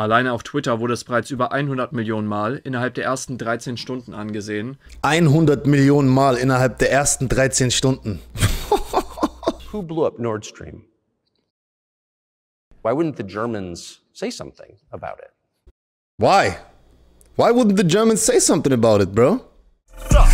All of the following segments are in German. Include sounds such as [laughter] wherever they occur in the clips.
Alleine auf Twitter wurde es bereits über 100 Millionen Mal innerhalb der ersten 13 Stunden angesehen. 100 Millionen Mal innerhalb der ersten 13 Stunden. Who blew up Nord Stream? Why wouldn't the Germans say something about it? Why? Why wouldn't the Germans say something about it, bro?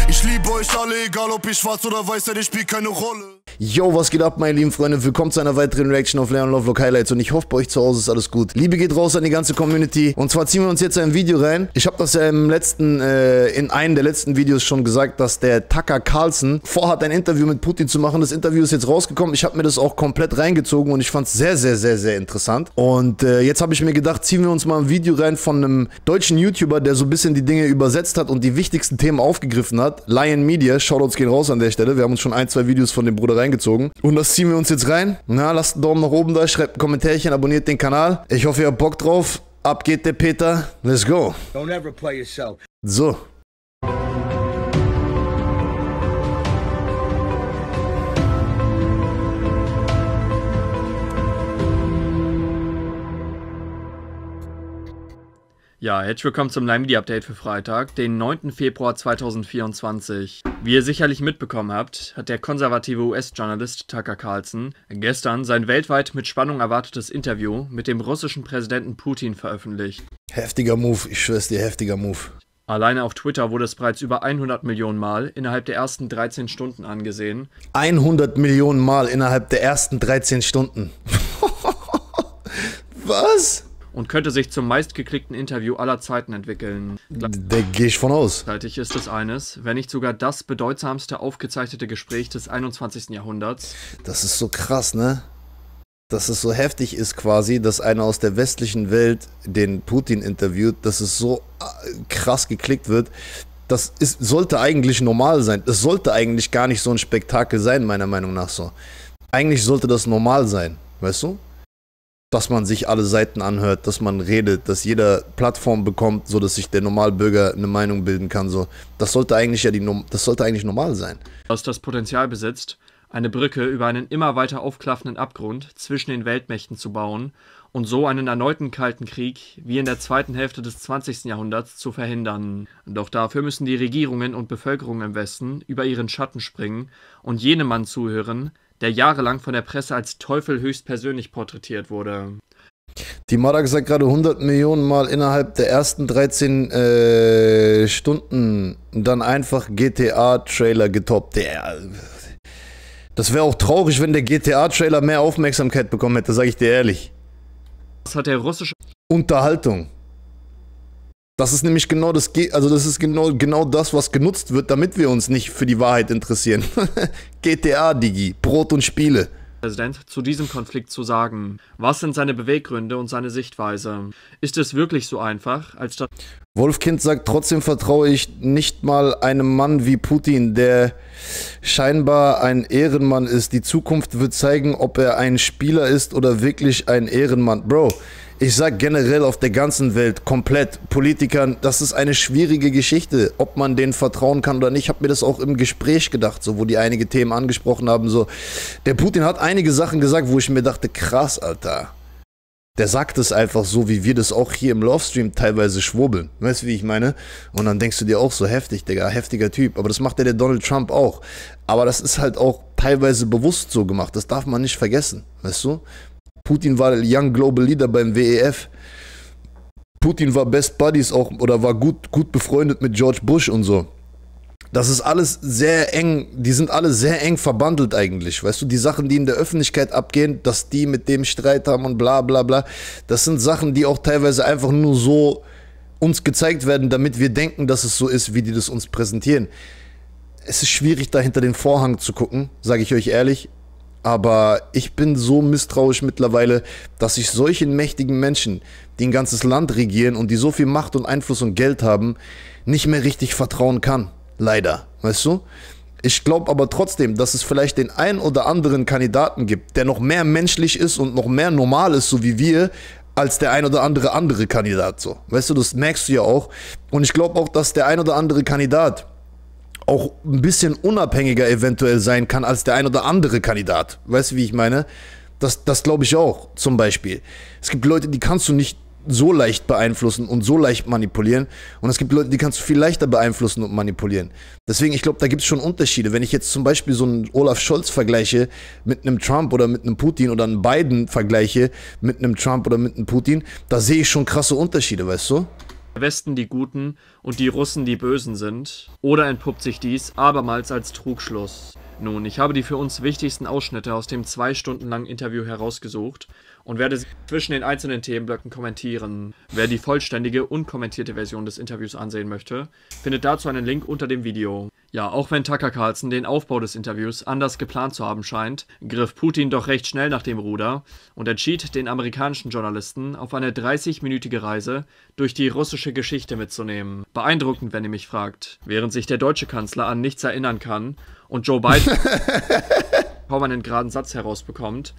Ich liebe euch alle, egal ob ich schwarz oder weiß, denn ich spielt keine Rolle. Yo, was geht ab, meine lieben Freunde? Willkommen zu einer weiteren Reaction auf Leon Lovelock Highlights und ich hoffe, bei euch zu Hause ist alles gut. Liebe geht raus an die ganze Community und zwar ziehen wir uns jetzt ein Video rein. Ich habe das ja im letzten, äh, in einem der letzten Videos schon gesagt, dass der Tucker Carlson vorhat, ein Interview mit Putin zu machen. Das Interview ist jetzt rausgekommen. Ich habe mir das auch komplett reingezogen und ich fand es sehr, sehr, sehr, sehr interessant. Und äh, jetzt habe ich mir gedacht, ziehen wir uns mal ein Video rein von einem deutschen YouTuber, der so ein bisschen die Dinge übersetzt hat und die wichtigsten Themen aufgegriffen hat hat. Lion Media, Shoutouts gehen raus an der Stelle. Wir haben uns schon ein, zwei Videos von dem Bruder reingezogen. Und das ziehen wir uns jetzt rein. Na, lasst einen Daumen nach oben da, schreibt ein Kommentärchen, abonniert den Kanal. Ich hoffe, ihr habt Bock drauf. Ab geht der Peter. Let's go. So. Ja, herzlich willkommen zum Lime Media Update für Freitag, den 9. Februar 2024. Wie ihr sicherlich mitbekommen habt, hat der konservative US-Journalist Tucker Carlson gestern sein weltweit mit Spannung erwartetes Interview mit dem russischen Präsidenten Putin veröffentlicht. Heftiger Move, ich schwör's dir, heftiger Move. Alleine auf Twitter wurde es bereits über 100 Millionen Mal innerhalb der ersten 13 Stunden angesehen. 100 Millionen Mal innerhalb der ersten 13 Stunden. [laughs] Was? und könnte sich zum meistgeklickten Interview aller Zeiten entwickeln. Da gehe ich von aus. Gleichzeitig ist es eines, wenn nicht sogar das bedeutsamste aufgezeichnete Gespräch des 21. Jahrhunderts. Das ist so krass, ne? Dass es so heftig ist quasi, dass einer aus der westlichen Welt den Putin interviewt, dass es so äh, krass geklickt wird. Das ist, sollte eigentlich normal sein. Es sollte eigentlich gar nicht so ein Spektakel sein, meiner Meinung nach so. Eigentlich sollte das normal sein, weißt du? dass man sich alle Seiten anhört, dass man redet, dass jeder Plattform bekommt, so dass sich der Normalbürger eine Meinung bilden kann. So, das sollte eigentlich ja die, das sollte eigentlich normal sein. Aus das Potenzial besitzt, eine Brücke über einen immer weiter aufklaffenden Abgrund zwischen den Weltmächten zu bauen und so einen erneuten Kalten Krieg wie in der zweiten Hälfte des 20. Jahrhunderts zu verhindern. Doch dafür müssen die Regierungen und Bevölkerung im Westen über ihren Schatten springen und jenem Mann zuhören, der jahrelang von der Presse als Teufel höchstpersönlich porträtiert wurde. Die Marax hat gerade 100 Millionen Mal innerhalb der ersten 13 äh, Stunden dann einfach GTA-Trailer getoppt. Der, das wäre auch traurig, wenn der GTA-Trailer mehr Aufmerksamkeit bekommen hätte, sage ich dir ehrlich. Was hat der russische Unterhaltung. Das ist nämlich genau das, also das ist genau, genau das, was genutzt wird, damit wir uns nicht für die Wahrheit interessieren. GTA, [laughs] Digi, Brot und Spiele. Präsident zu diesem Konflikt zu sagen? Was sind seine Beweggründe und seine Sichtweise? Ist es wirklich so einfach, als Wolfkind sagt, trotzdem vertraue ich nicht mal einem Mann wie Putin, der scheinbar ein Ehrenmann ist. Die Zukunft wird zeigen, ob er ein Spieler ist oder wirklich ein Ehrenmann. Bro, ich sag generell auf der ganzen Welt komplett Politikern, das ist eine schwierige Geschichte, ob man denen vertrauen kann oder nicht. Ich habe mir das auch im Gespräch gedacht, so wo die einige Themen angesprochen haben, so der Putin hat einige Sachen gesagt, wo ich mir dachte, krass, Alter. Der sagt es einfach so, wie wir das auch hier im Livestream teilweise schwurbeln. Weißt du, wie ich meine? Und dann denkst du dir auch so heftig, Digga, heftiger Typ. Aber das macht ja der Donald Trump auch. Aber das ist halt auch teilweise bewusst so gemacht. Das darf man nicht vergessen, weißt du? Putin war Young Global Leader beim WEF. Putin war Best Buddies auch oder war gut, gut befreundet mit George Bush und so. Das ist alles sehr eng, die sind alle sehr eng verbandelt eigentlich. Weißt du, die Sachen, die in der Öffentlichkeit abgehen, dass die mit dem Streit haben und bla bla bla, das sind Sachen, die auch teilweise einfach nur so uns gezeigt werden, damit wir denken, dass es so ist, wie die das uns präsentieren. Es ist schwierig, da hinter den Vorhang zu gucken, sage ich euch ehrlich. Aber ich bin so misstrauisch mittlerweile, dass ich solchen mächtigen Menschen, die ein ganzes Land regieren und die so viel Macht und Einfluss und Geld haben, nicht mehr richtig vertrauen kann. Leider, weißt du? Ich glaube aber trotzdem, dass es vielleicht den einen oder anderen Kandidaten gibt, der noch mehr menschlich ist und noch mehr normal ist, so wie wir, als der ein oder andere andere Kandidat. So, weißt du, das merkst du ja auch. Und ich glaube auch, dass der ein oder andere Kandidat auch ein bisschen unabhängiger eventuell sein kann als der ein oder andere Kandidat. Weißt du, wie ich meine? Das, das glaube ich auch, zum Beispiel. Es gibt Leute, die kannst du nicht so leicht beeinflussen und so leicht manipulieren. Und es gibt Leute, die kannst du viel leichter beeinflussen und manipulieren. Deswegen, ich glaube, da gibt es schon Unterschiede. Wenn ich jetzt zum Beispiel so einen Olaf Scholz vergleiche mit einem Trump oder mit einem Putin oder einen Biden vergleiche mit einem Trump oder mit einem Putin, da sehe ich schon krasse Unterschiede, weißt du? Westen die Guten und die Russen die Bösen sind? Oder entpuppt sich dies abermals als Trugschluss? Nun, ich habe die für uns wichtigsten Ausschnitte aus dem zwei Stunden langen Interview herausgesucht und werde sie zwischen den einzelnen Themenblöcken kommentieren. Wer die vollständige, unkommentierte Version des Interviews ansehen möchte, findet dazu einen Link unter dem Video. Ja, auch wenn Tucker Carlson den Aufbau des Interviews anders geplant zu haben scheint, griff Putin doch recht schnell nach dem Ruder und entschied, den amerikanischen Journalisten auf eine 30-minütige Reise durch die russische Geschichte mitzunehmen. Beeindruckend, wenn ihr mich fragt. Während sich der deutsche Kanzler an nichts erinnern kann und Joe Biden. [laughs] kaum einen geraden Satz herausbekommt.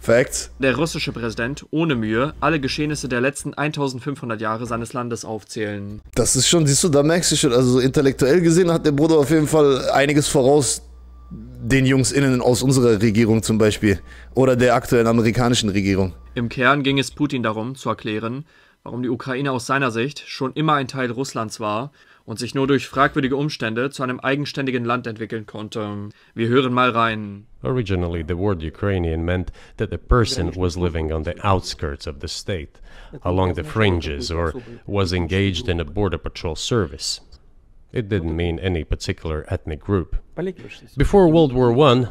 Facts. Der russische Präsident ohne Mühe alle Geschehnisse der letzten 1500 Jahre seines Landes aufzählen. Das ist schon, siehst du, da merkst du schon, also intellektuell gesehen hat der Bruder auf jeden Fall einiges voraus den Jungs innen aus unserer Regierung zum Beispiel oder der aktuellen amerikanischen Regierung. Im Kern ging es Putin darum, zu erklären, warum die Ukraine aus seiner Sicht schon immer ein Teil Russlands war und sich nur durch fragwürdige Umstände zu einem eigenständigen Land entwickeln konnte. Wir hören mal rein. Originally, the word Ukrainian meant that a person was living on the outskirts of the state, along the fringes, or was engaged in a border patrol service. It didn't mean any particular ethnic group. Before World War 1,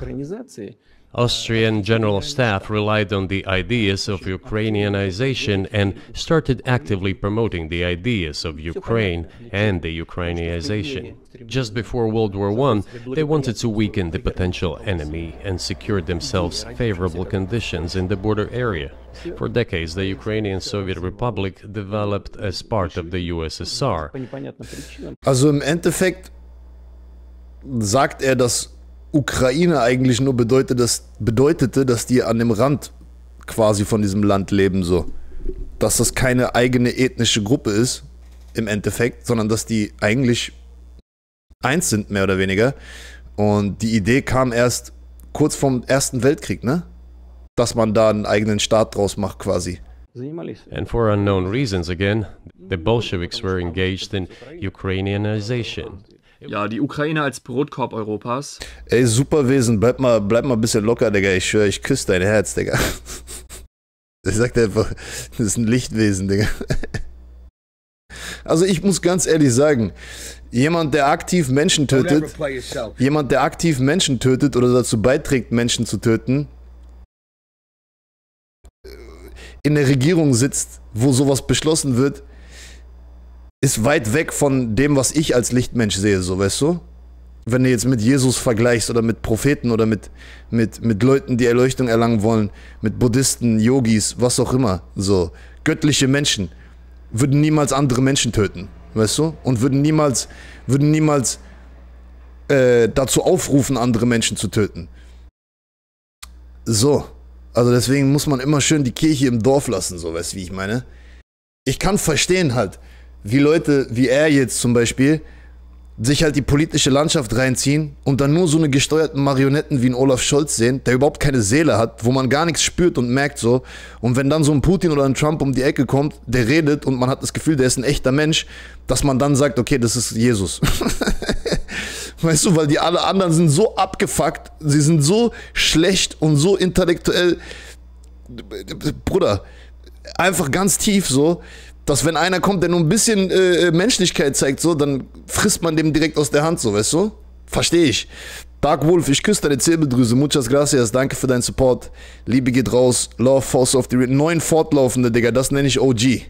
Austrian General Staff relied on the ideas of Ukrainianization and started actively promoting the ideas of Ukraine and the Ukrainianization. Just before World War I, they wanted to weaken the potential enemy and secure themselves favorable conditions in the border area. For decades, the Ukrainian Soviet Republic developed as part of the USSR. Also im Endeffekt sagt er, dass Ukraine eigentlich nur bedeutet, dass, bedeutete, dass die an dem Rand quasi von diesem Land leben, so. Dass das keine eigene ethnische Gruppe ist, im Endeffekt, sondern dass die eigentlich eins sind, mehr oder weniger. Und die Idee kam erst kurz vorm Ersten Weltkrieg, ne? Dass man da einen eigenen Staat draus macht, quasi. And for unknown reasons again, the Bolsheviks were engaged in Ukrainianization. Ja, die Ukraine als Brotkorb Europas. Ey, Superwesen, bleib mal, bleib mal ein bisschen locker, Digga. Ich schwöre, ich küsse dein Herz, Digga. [laughs] Ich sag dir einfach, das ist ein Lichtwesen, Digga. Also ich muss ganz ehrlich sagen, jemand, der aktiv Menschen tötet, jemand, der aktiv Menschen tötet oder dazu beiträgt, Menschen zu töten, äh, in der Regierung sitzt, wo sowas beschlossen wird, ist weit weg von dem, was ich als Lichtmensch sehe, so weißt du? Wenn du jetzt mit Jesus vergleichst oder mit Propheten oder mit, mit, mit Leuten, die Erleuchtung erlangen wollen, mit Buddhisten, Yogis, was auch immer, so göttliche Menschen würden niemals andere Menschen töten, weißt du? Und würden niemals, würden niemals äh, dazu aufrufen, andere Menschen zu töten. So. Also deswegen muss man immer schön die Kirche im Dorf lassen, so weißt du, wie ich meine. Ich kann verstehen halt, wie Leute wie er jetzt zum Beispiel sich halt die politische Landschaft reinziehen und dann nur so eine gesteuerten Marionetten wie ein Olaf Scholz sehen, der überhaupt keine Seele hat, wo man gar nichts spürt und merkt so. Und wenn dann so ein Putin oder ein Trump um die Ecke kommt, der redet und man hat das Gefühl, der ist ein echter Mensch, dass man dann sagt, okay, das ist Jesus. [laughs] weißt du, weil die alle anderen sind so abgefuckt, sie sind so schlecht und so intellektuell. Bruder, einfach ganz tief so dass wenn einer kommt, der nur ein bisschen äh, äh, Menschlichkeit zeigt, so, dann frisst man dem direkt aus der Hand, so, weißt du? Verstehe ich. Dark Wolf, ich küsse deine Zirbeldrüse. Muchas gracias. Danke für deinen Support. Liebe geht raus. Love, Force of the Red. Neun fortlaufende, Digga. Das nenne ich OG.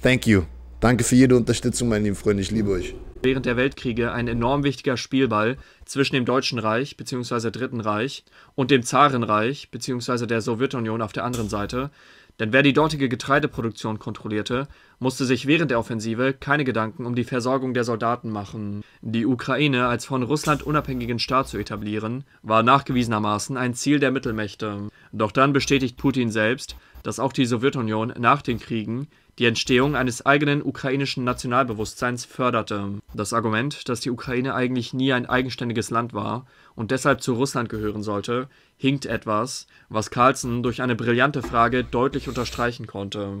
Thank you. Danke für jede Unterstützung, meine lieben Freunde. Ich liebe euch. Während der Weltkriege ein enorm wichtiger Spielball zwischen dem Deutschen Reich bzw. Dritten Reich und dem Zarenreich bzw. der Sowjetunion auf der anderen Seite denn wer die dortige Getreideproduktion kontrollierte, musste sich während der Offensive keine Gedanken um die Versorgung der Soldaten machen. Die Ukraine als von Russland unabhängigen Staat zu etablieren, war nachgewiesenermaßen ein Ziel der Mittelmächte. Doch dann bestätigt Putin selbst, dass auch die Sowjetunion nach den Kriegen die Entstehung eines eigenen ukrainischen Nationalbewusstseins förderte. Das Argument, dass die Ukraine eigentlich nie ein eigenständiges Land war und deshalb zu Russland gehören sollte, hinkt etwas, was Carlson durch eine brillante Frage deutlich unterstreichen konnte.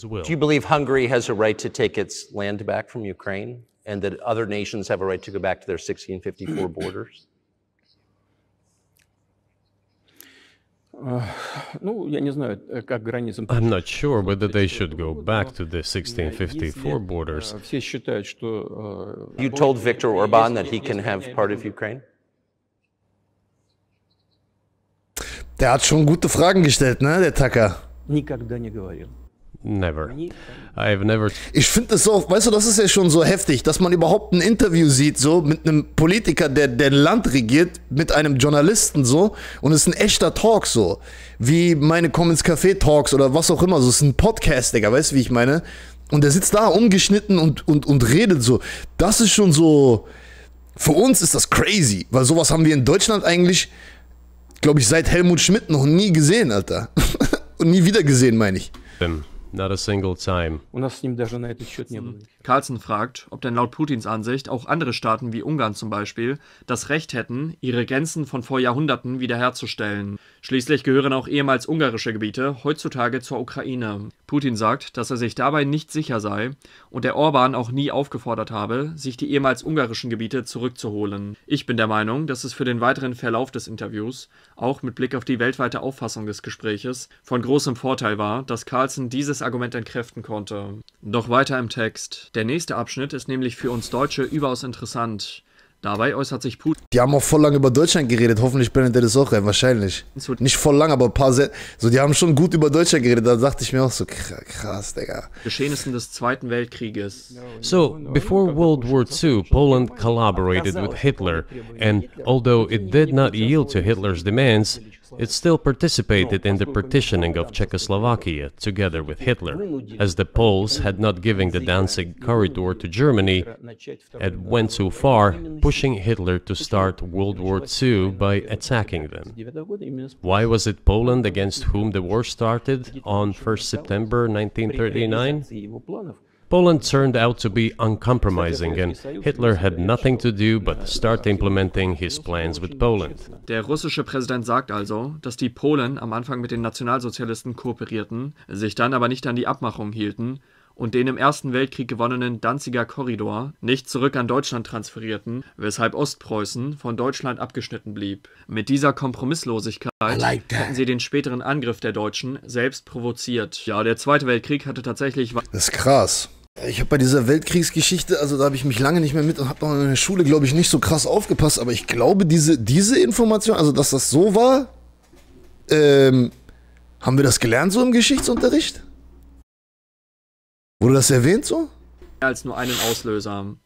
Do you believe Hungary has a right to take its land back from Ukraine and that other nations have a right to go back to their 1654 [clears throat] borders? Uh, э, I'm not sure whether they should go back to the 1654 э, borders. Э, you told Viktor Orban that he can have part of Ukraine? Der hat schon gute Fragen gestellt, ne, der Tacker? Never. I've never. Ich finde das so, weißt du, das ist ja schon so heftig, dass man überhaupt ein Interview sieht, so mit einem Politiker, der dein Land regiert, mit einem Journalisten so. Und es ist ein echter Talk so. Wie meine Comments Café Talks oder was auch immer. So, es ist ein Podcast, Digga, weißt du, wie ich meine? Und der sitzt da ungeschnitten und, und, und redet so. Das ist schon so. Für uns ist das crazy, weil sowas haben wir in Deutschland eigentlich glaube ich, seit Helmut Schmidt noch nie gesehen, Alter. [laughs] Und nie wieder gesehen, meine ich. Ähm, not a single time. У нас с ним даже на этот счет не было. Carlson fragt, ob denn laut Putins Ansicht auch andere Staaten wie Ungarn zum Beispiel das Recht hätten, ihre Grenzen von vor Jahrhunderten wiederherzustellen. Schließlich gehören auch ehemals ungarische Gebiete heutzutage zur Ukraine. Putin sagt, dass er sich dabei nicht sicher sei und der Orban auch nie aufgefordert habe, sich die ehemals ungarischen Gebiete zurückzuholen. Ich bin der Meinung, dass es für den weiteren Verlauf des Interviews, auch mit Blick auf die weltweite Auffassung des Gespräches, von großem Vorteil war, dass Carlson dieses Argument entkräften konnte. Doch weiter im Text. Der nächste Abschnitt ist nämlich für uns Deutsche überaus interessant. Dabei äußert sich Putin. Die haben auch voll lange über Deutschland geredet. Hoffentlich beendet er das auch, ey. wahrscheinlich. Nicht voll lang, aber ein paar Sätze. So, die haben schon gut über Deutschland geredet. Da dachte ich mir auch so, krass, Digga. Geschehnissen des Zweiten Weltkrieges. So, before World War II, Poland collaborated with Hitler. And although it did not yield to Hitler's demands, It still participated in the partitioning of Czechoslovakia, together with Hitler. As the Poles had not given the Danzig corridor to Germany, it went too far, pushing Hitler to start World War II by attacking them. Why was it Poland against whom the war started on 1 September 1939? Poland turned out to be uncompromising and Hitler had nothing to do but start implementing his plans with Poland. Der russische Präsident sagt also, dass die Polen am Anfang mit den Nationalsozialisten kooperierten, sich dann aber nicht an die Abmachung hielten und den im Ersten Weltkrieg gewonnenen Danziger Korridor nicht zurück an Deutschland transferierten, weshalb Ostpreußen von Deutschland abgeschnitten blieb. Mit dieser Kompromisslosigkeit like hätten sie den späteren Angriff der Deutschen selbst provoziert. Ja, der Zweite Weltkrieg hatte tatsächlich. Das ist krass. Ich habe bei dieser Weltkriegsgeschichte, also da habe ich mich lange nicht mehr mit und habe noch in der Schule, glaube ich, nicht so krass aufgepasst, aber ich glaube, diese, diese Information, also dass das so war, ähm, haben wir das gelernt so im Geschichtsunterricht? Wurde das erwähnt so? Als nur einen Auslöser.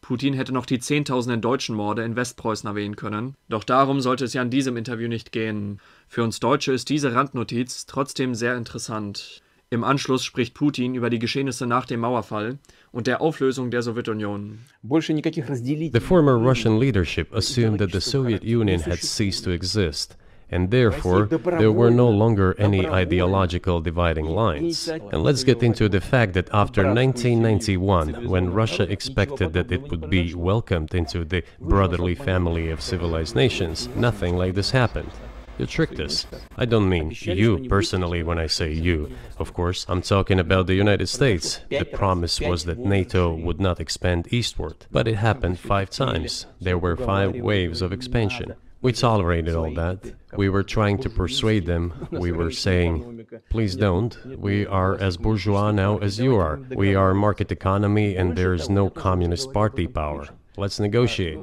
Putin hätte noch die Zehntausenden deutschen Morde in Westpreußen erwähnen können. Doch darum sollte es ja in diesem Interview nicht gehen. Für uns Deutsche ist diese Randnotiz trotzdem sehr interessant. Im Anschluss spricht Putin über die Geschehnisse nach dem Mauerfall und der Auflösung der Sowjetunion. The former Russian leadership assumed that the Soviet Union had ceased to exist. and therefore there were no longer any ideological dividing lines. And let's get into the fact that after 1991, when Russia expected that it would be welcomed into the brotherly family of civilized nations, nothing like this happened. You tricked us. I don't mean you personally when I say you. Of course, I'm talking about the United States. The promise was that NATO would not expand eastward, but it happened five times. There were five waves of expansion. We tolerated all that. We were trying to persuade them. We were saying, please don't. We are as bourgeois now as you are. We are market economy and there is no communist party power. Let's negotiate.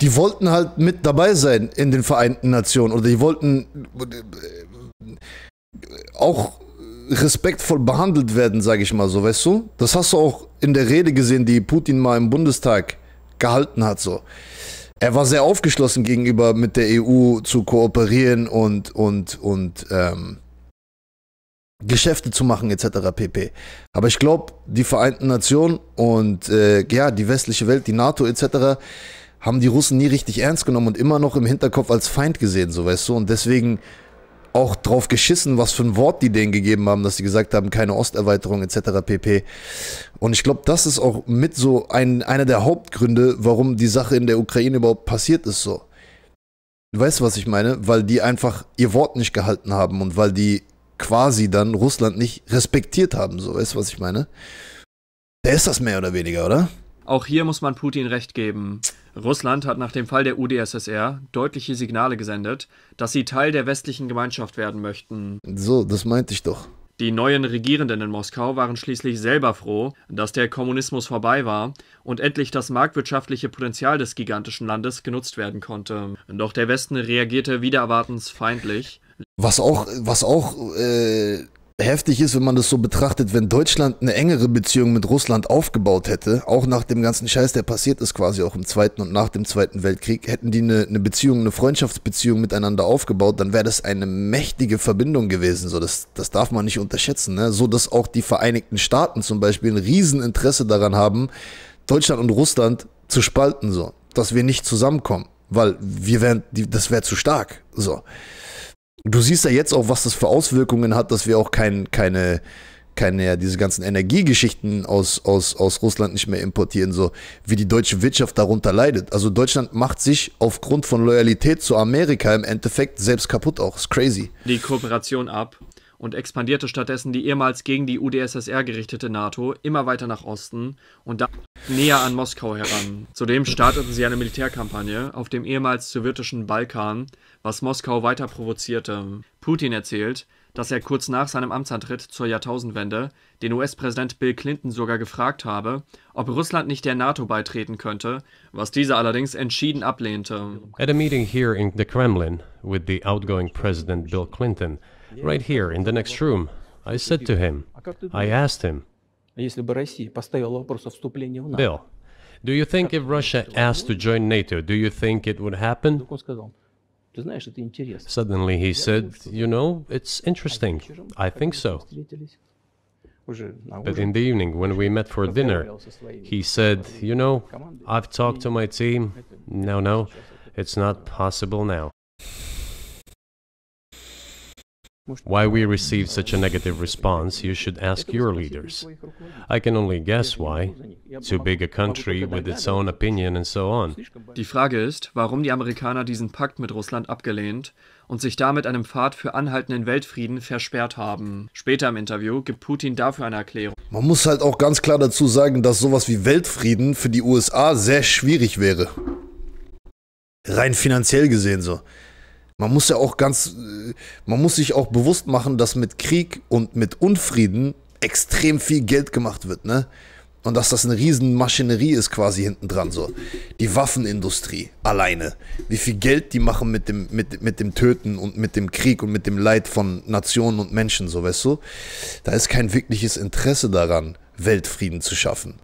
Die wollten halt mit dabei sein in den Vereinten Nationen oder die wollten äh, auch respektvoll behandelt werden, sage ich mal so, weißt du? Das hast du auch in der Rede gesehen, die Putin mal im Bundestag gehalten hat, so. Er war sehr aufgeschlossen gegenüber mit der EU zu kooperieren und und und ähm, Geschäfte zu machen etc. pp. Aber ich glaube, die Vereinten Nationen und äh, ja, die westliche Welt, die NATO etc. haben die Russen nie richtig ernst genommen und immer noch im Hinterkopf als Feind gesehen, so weißt du. Und deswegen auch drauf geschissen, was für ein Wort die denen gegeben haben, dass sie gesagt haben, keine Osterweiterung etc. pp. Und ich glaube, das ist auch mit so ein, einer der Hauptgründe, warum die Sache in der Ukraine überhaupt passiert ist so. Weißt du, was ich meine? Weil die einfach ihr Wort nicht gehalten haben und weil die quasi dann Russland nicht respektiert haben, so weißt du, was ich meine? Der ist das mehr oder weniger, oder? Auch hier muss man Putin recht geben. Russland hat nach dem Fall der UdSSR deutliche Signale gesendet, dass sie Teil der westlichen Gemeinschaft werden möchten. So, das meinte ich doch. Die neuen Regierenden in Moskau waren schließlich selber froh, dass der Kommunismus vorbei war und endlich das marktwirtschaftliche Potenzial des gigantischen Landes genutzt werden konnte. Doch der Westen reagierte widerwartens feindlich was auch, was auch äh, heftig ist, wenn man das so betrachtet, wenn Deutschland eine engere Beziehung mit Russland aufgebaut hätte, auch nach dem ganzen Scheiß, der passiert ist quasi auch im Zweiten und nach dem Zweiten Weltkrieg, hätten die eine, eine Beziehung, eine Freundschaftsbeziehung miteinander aufgebaut, dann wäre das eine mächtige Verbindung gewesen. So, das, das darf man nicht unterschätzen. Ne? So, dass auch die Vereinigten Staaten zum Beispiel ein Rieseninteresse daran haben, Deutschland und Russland zu spalten, so, dass wir nicht zusammenkommen, weil wir wären, die, das wäre zu stark. So. Du siehst ja jetzt auch, was das für Auswirkungen hat, dass wir auch kein, keine, keine, ja, diese ganzen Energiegeschichten aus, aus, aus Russland nicht mehr importieren, so wie die deutsche Wirtschaft darunter leidet. Also Deutschland macht sich aufgrund von Loyalität zu Amerika im Endeffekt selbst kaputt auch. Ist crazy. Die Kooperation ab und expandierte stattdessen die ehemals gegen die UdSSR gerichtete NATO immer weiter nach Osten und da näher an Moskau heran. Zudem starteten sie eine Militärkampagne auf dem ehemals sowjetischen Balkan, was Moskau weiter provozierte. Putin erzählt, dass er kurz nach seinem Amtsantritt zur Jahrtausendwende den US-Präsident Bill Clinton sogar gefragt habe, ob Russland nicht der NATO beitreten könnte, was dieser allerdings entschieden ablehnte. At a meeting here in the Kremlin with the outgoing President Bill Clinton, right here in the next room. I said to him, I asked him, Bill, do you think if Russia asked to join NATO, do you think it would happen? Suddenly he said, you know, it's interesting. I think so. But in the evening, when we met for dinner, he said, you know, I've talked to my team. No, no, it's not possible now. Why we received such a negative response, you should ask your leaders. I can only guess why. Too big a country with its own opinion and so on. Die Frage ist, warum die Amerikaner diesen Pakt mit Russland abgelehnt und sich damit einem Pfad für anhaltenden Weltfrieden versperrt haben. Später im Interview gibt Putin dafür eine Erklärung. Man muss halt auch ganz klar dazu sagen, dass sowas wie Weltfrieden für die USA sehr schwierig wäre. Rein finanziell gesehen so. Man muss ja auch ganz, äh, man muss sich auch bewusst machen, dass mit Krieg und mit Unfrieden extrem viel Geld gemacht wird, ne? Und dass das eine riesen Maschinerie ist quasi hinten dran so. Die Waffenindustrie alleine. Wie viel Geld die machen mit dem, mit, mit dem Töten und mit dem Krieg und mit dem Leid von Nationen und Menschen, so weißt du. Da ist kein wirkliches Interesse daran, Weltfrieden zu schaffen.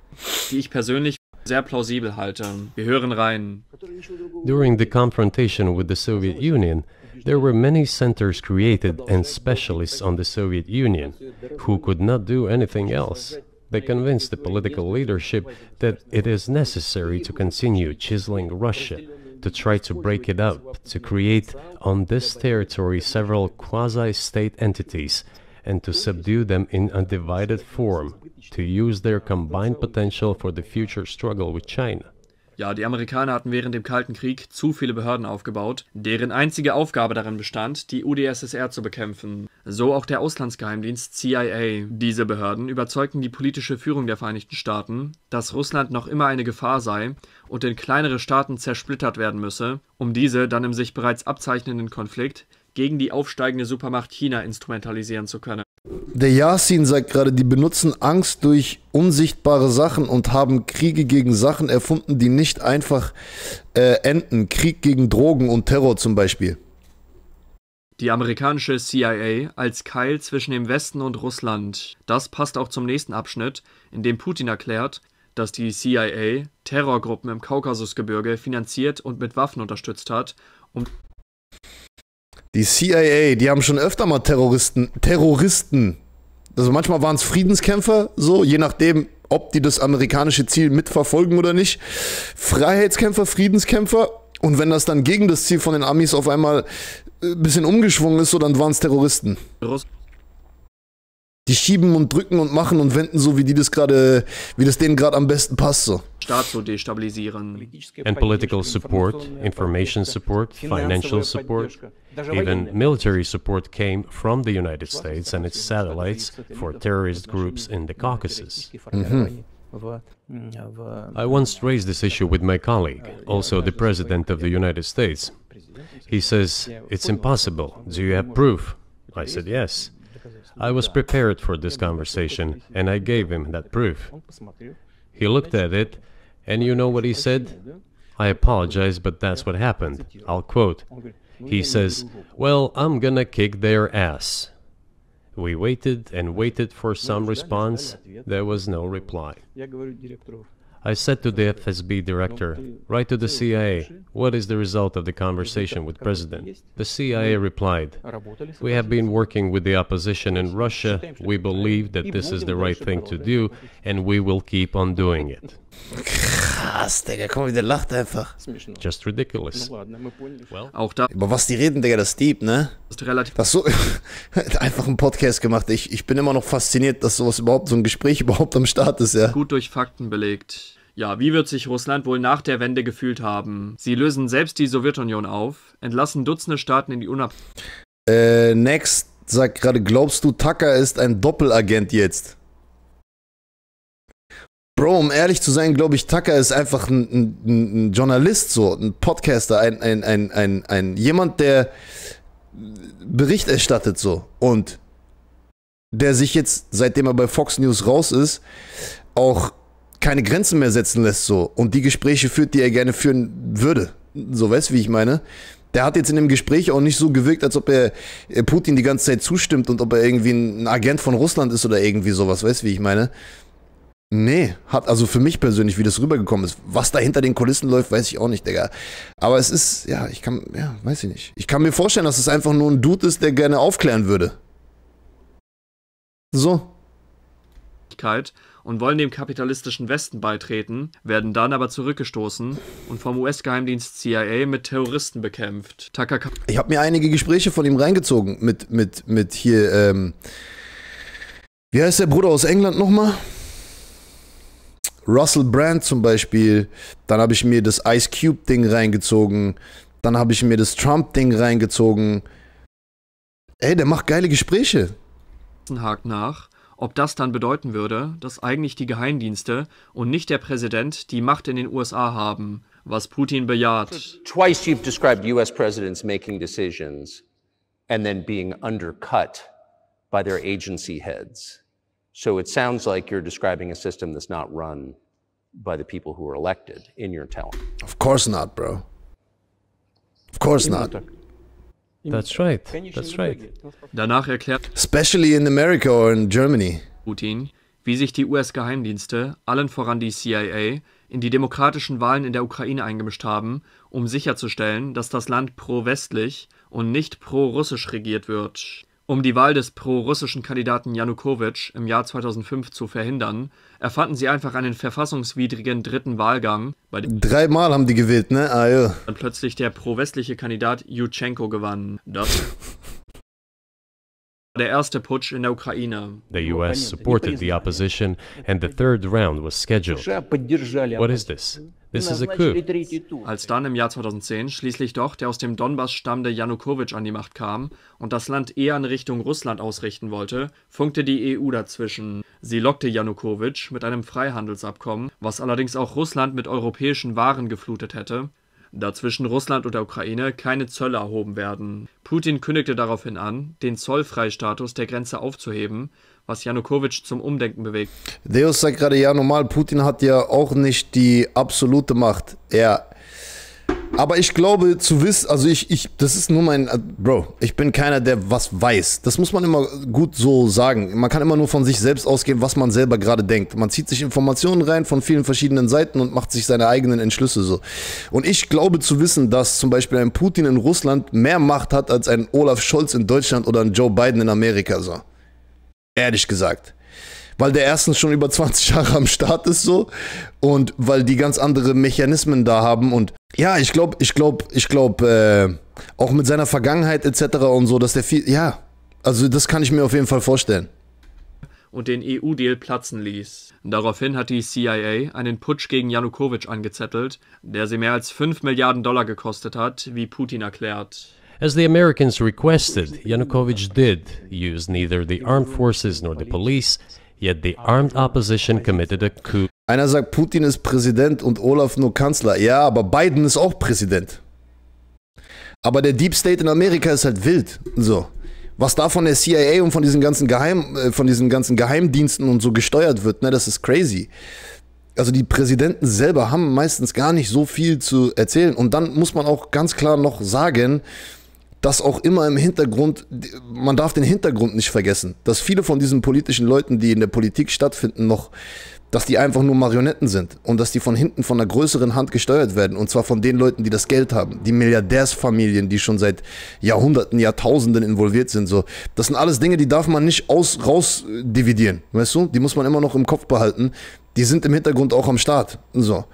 Ich persönlich sehr plausibel halte. Ähm, wir hören rein. During the confrontation with the Soviet Union, there were many centers created and specialists on the Soviet Union who could not do anything else. They convinced the political leadership that it is necessary to continue chiseling Russia, to try to break it up, to create on this territory several quasi-state entities and to subdue them in undivided form, to use their combined potential for the future struggle with China. Ja, die Amerikaner hatten während dem Kalten Krieg zu viele Behörden aufgebaut, deren einzige Aufgabe darin bestand, die UdSSR zu bekämpfen. So auch der Auslandsgeheimdienst CIA. Diese Behörden überzeugten die politische Führung der Vereinigten Staaten, dass Russland noch immer eine Gefahr sei und in kleinere Staaten zersplittert werden müsse, um diese dann im sich bereits abzeichnenden Konflikt gegen die aufsteigende Supermacht China instrumentalisieren zu können. Der Yasin sagt gerade, die benutzen Angst durch unsichtbare Sachen und haben Kriege gegen Sachen erfunden, die nicht einfach äh, enden. Krieg gegen Drogen und Terror zum Beispiel. Die amerikanische CIA als Keil zwischen dem Westen und Russland. Das passt auch zum nächsten Abschnitt, in dem Putin erklärt, dass die CIA Terrorgruppen im Kaukasusgebirge finanziert und mit Waffen unterstützt hat, um die CIA, die haben schon öfter mal Terroristen, Terroristen. Also manchmal waren es Friedenskämpfer, so, je nachdem, ob die das amerikanische Ziel mitverfolgen oder nicht. Freiheitskämpfer, Friedenskämpfer. Und wenn das dann gegen das Ziel von den Amis auf einmal ein äh, bisschen umgeschwungen ist, so, dann waren es Terroristen. Die schieben und drücken und machen und wenden so, wie die das gerade, wie das denen gerade am besten passt, so. Staat zu destabilisieren. And political support, information support, financial support. Even military support came from the United States and its satellites for terrorist groups in the Caucasus. Mm-hmm. I once raised this issue with my colleague, also the President of the United States. He says, It's impossible. Do you have proof? I said, Yes. I was prepared for this conversation and I gave him that proof. He looked at it and you know what he said? I apologize, but that's what happened. I'll quote he says, Well, I'm gonna kick their ass. We waited and waited for some response. There was no reply. I said to the FSB director, write to the CIA, what is the result of the conversation with President? The CIA replied, we have been working with the opposition in Russia, we believe that this is the right thing to do, and we will keep on doing it. [laughs] Krass, Digga, guck mal, wie der lacht einfach. Just ridiculous. Ne, Auch da. Über was die reden, Digga, das Dieb, ne? Das ist relativ. Das so, [laughs] einfach ein Podcast gemacht. Ich, ich bin immer noch fasziniert, dass sowas überhaupt, so ein Gespräch [laughs] überhaupt am Start ist, ja. Gut durch Fakten belegt. Ja, wie wird sich Russland wohl nach der Wende gefühlt haben? Sie lösen selbst die Sowjetunion auf, entlassen Dutzende Staaten in die Unabhängigkeit. Äh, next sagt gerade, glaubst du, Tucker ist ein Doppelagent jetzt? Bro, um ehrlich zu sein, glaube ich, Tucker ist einfach ein, ein, ein, Journalist, so, ein Podcaster, ein, ein, ein, ein, ein, jemand, der Bericht erstattet, so. Und der sich jetzt, seitdem er bei Fox News raus ist, auch keine Grenzen mehr setzen lässt, so. Und die Gespräche führt, die er gerne führen würde. So, weißt du, wie ich meine? Der hat jetzt in dem Gespräch auch nicht so gewirkt, als ob er Putin die ganze Zeit zustimmt und ob er irgendwie ein Agent von Russland ist oder irgendwie sowas, weißt du, wie ich meine? Nee, hat also für mich persönlich, wie das rübergekommen ist. Was da hinter den Kulissen läuft, weiß ich auch nicht, Digga. Aber es ist, ja, ich kann, ja, weiß ich nicht. Ich kann mir vorstellen, dass es einfach nur ein Dude ist, der gerne aufklären würde. So. Und wollen dem kapitalistischen Westen beitreten, werden dann aber zurückgestoßen und vom US-Geheimdienst CIA mit Terroristen bekämpft. Takaka ich habe mir einige Gespräche von ihm reingezogen mit, mit, mit hier, ähm. Wie heißt der Bruder aus England nochmal? Russell Brand zum Beispiel, dann habe ich mir das Ice Cube Ding reingezogen, dann habe ich mir das Trump Ding reingezogen. Ey, der macht geile Gespräche. Hakt nach, ob das dann bedeuten würde, dass eigentlich die Geheimdienste und nicht der Präsident die Macht in den USA haben, was Putin bejaht. Twice you've described US presidents making decisions and then being undercut by their agency heads. So it sounds like you're describing a system that's not run by the people who are elected in your town. Of course not, bro. Of course not. That's right. That's right. Danach erklärt Especially in America or in Germany. Putin, wie sich die US-Geheimdienste, allen voran die CIA, in die demokratischen Wahlen in der Ukraine eingemischt haben, um sicherzustellen, dass das Land pro-westlich und nicht pro-russisch regiert wird. Um die Wahl des pro-russischen Kandidaten Janukowitsch im Jahr 2005 zu verhindern, erfanden sie einfach einen verfassungswidrigen dritten Wahlgang, bei dem dreimal haben die gewählt, ne? Ah ja. Dann plötzlich der pro-westliche Kandidat Jutschenko gewann. Das der erste Putsch in der Ukraine. The US supported the opposition and the third round was scheduled. What is this? This is a coup. Als dann im Jahr 2010 schließlich doch der aus dem Donbass stammende Janukowitsch an die Macht kam und das Land eher in Richtung Russland ausrichten wollte, funkte die EU dazwischen. Sie lockte Janukowitsch mit einem Freihandelsabkommen, was allerdings auch Russland mit europäischen Waren geflutet hätte, da zwischen Russland und der Ukraine keine Zölle erhoben werden. Putin kündigte daraufhin an, den Zollfreistatus der Grenze aufzuheben, was Janukowitsch zum Umdenken bewegt. Deus sagt gerade ja normal, Putin hat ja auch nicht die absolute Macht. Er aber ich glaube zu wissen, also ich, ich, das ist nur mein, Bro, ich bin keiner, der was weiß. Das muss man immer gut so sagen. Man kann immer nur von sich selbst ausgehen, was man selber gerade denkt. Man zieht sich Informationen rein von vielen verschiedenen Seiten und macht sich seine eigenen Entschlüsse so. Und ich glaube zu wissen, dass zum Beispiel ein Putin in Russland mehr Macht hat als ein Olaf Scholz in Deutschland oder ein Joe Biden in Amerika so. Ehrlich gesagt weil der erstens schon über 20 Jahre am Start ist so und weil die ganz andere Mechanismen da haben und ja, ich glaube, ich glaube, ich glaube, äh, auch mit seiner Vergangenheit etc. und so, dass der viel, ja, also das kann ich mir auf jeden Fall vorstellen. Und den EU-Deal platzen ließ. Daraufhin hat die CIA einen Putsch gegen Janukowitsch angezettelt, der sie mehr als 5 Milliarden Dollar gekostet hat, wie Putin erklärt. As the Americans requested, Yanukovych did use neither the armed forces nor the police Yet the armed opposition committed a coup. Einer sagt, Putin ist Präsident und Olaf nur Kanzler. Ja, aber Biden ist auch Präsident. Aber der Deep State in Amerika ist halt wild. So. Was da von der CIA und von diesen ganzen, Geheim, äh, von diesen ganzen Geheimdiensten und so gesteuert wird, ne, das ist crazy. Also die Präsidenten selber haben meistens gar nicht so viel zu erzählen. Und dann muss man auch ganz klar noch sagen, dass auch immer im Hintergrund, man darf den Hintergrund nicht vergessen, dass viele von diesen politischen Leuten, die in der Politik stattfinden, noch, dass die einfach nur Marionetten sind und dass die von hinten von einer größeren Hand gesteuert werden und zwar von den Leuten, die das Geld haben, die Milliardärsfamilien, die schon seit Jahrhunderten, Jahrtausenden involviert sind. So, das sind alles Dinge, die darf man nicht aus raus dividieren, weißt du? Die muss man immer noch im Kopf behalten. Die sind im Hintergrund auch am Start, so.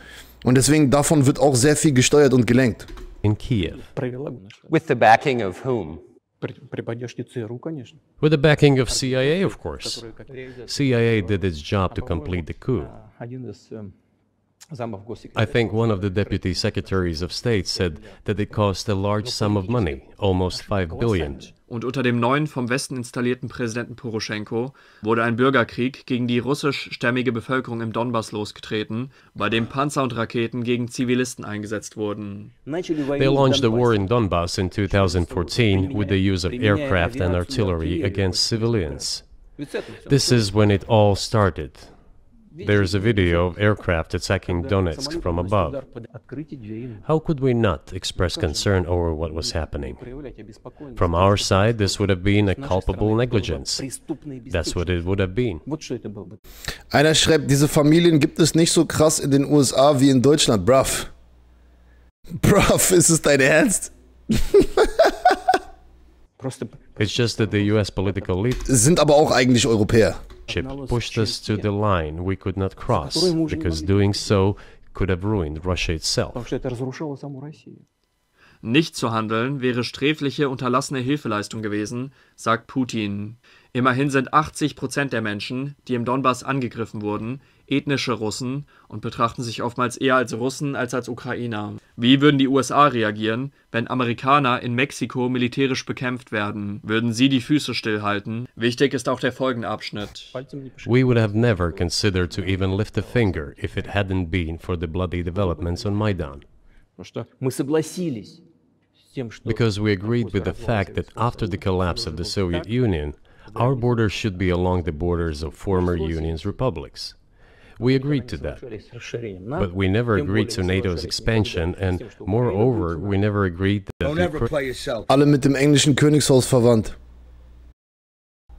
Und deswegen davon wird auch sehr viel gesteuert und gelenkt. in Kiev. With the backing of whom? With the backing of CIA, of course. CIA did its job to complete the coup. I think one of the deputy secretaries of state said that it cost a large sum of money, almost 5 billion, und unter dem neuen vom Westen installierten Präsidenten Poroschenko wurde ein Bürgerkrieg gegen die russischstämmige Bevölkerung im Donbass losgetreten, bei dem Panzer und Raketen gegen Zivilisten eingesetzt wurden. They launched the war in Donbass in 2014 with the use of aircraft and artillery against civilians. This is when it all started. There is a video of aircraft attacking Donetsk from above. How could we not express concern over what was happening? From our side, this would have been a culpable negligence. That's what it would have been. Einer schreibt, diese Familien gibt es nicht so krass in den USA wie in Deutschland, bruv. Bruv, [laughs] ist es dein Ernst? It's just that the US political elite. sind aber auch eigentlich Europäer. Egypt pushed us to the line we could not cross, because doing so could have ruined Russia itself. Nicht zu handeln wäre sträfliche unterlassene Hilfeleistung gewesen, sagt Putin. Immerhin sind 80 Prozent der Menschen, die im Donbass angegriffen wurden, ethnische Russen und betrachten sich oftmals eher als Russen als als Ukrainer. Wie würden die USA reagieren, wenn Amerikaner in Mexiko militärisch bekämpft werden? Würden sie die Füße stillhalten? Wichtig ist auch der folgende Abschnitt. We would have never considered to even lift a finger if it hadn't been for the bloody developments on Maidan. Мы согласились. Because we agreed with the fact that after the collapse of the Soviet Union, our borders should be along the borders of former Union's republics. We agreed to that. But we never agreed to NATO's expansion and moreover, we never agreed that Alle mit dem englischen Königshaus verwandt.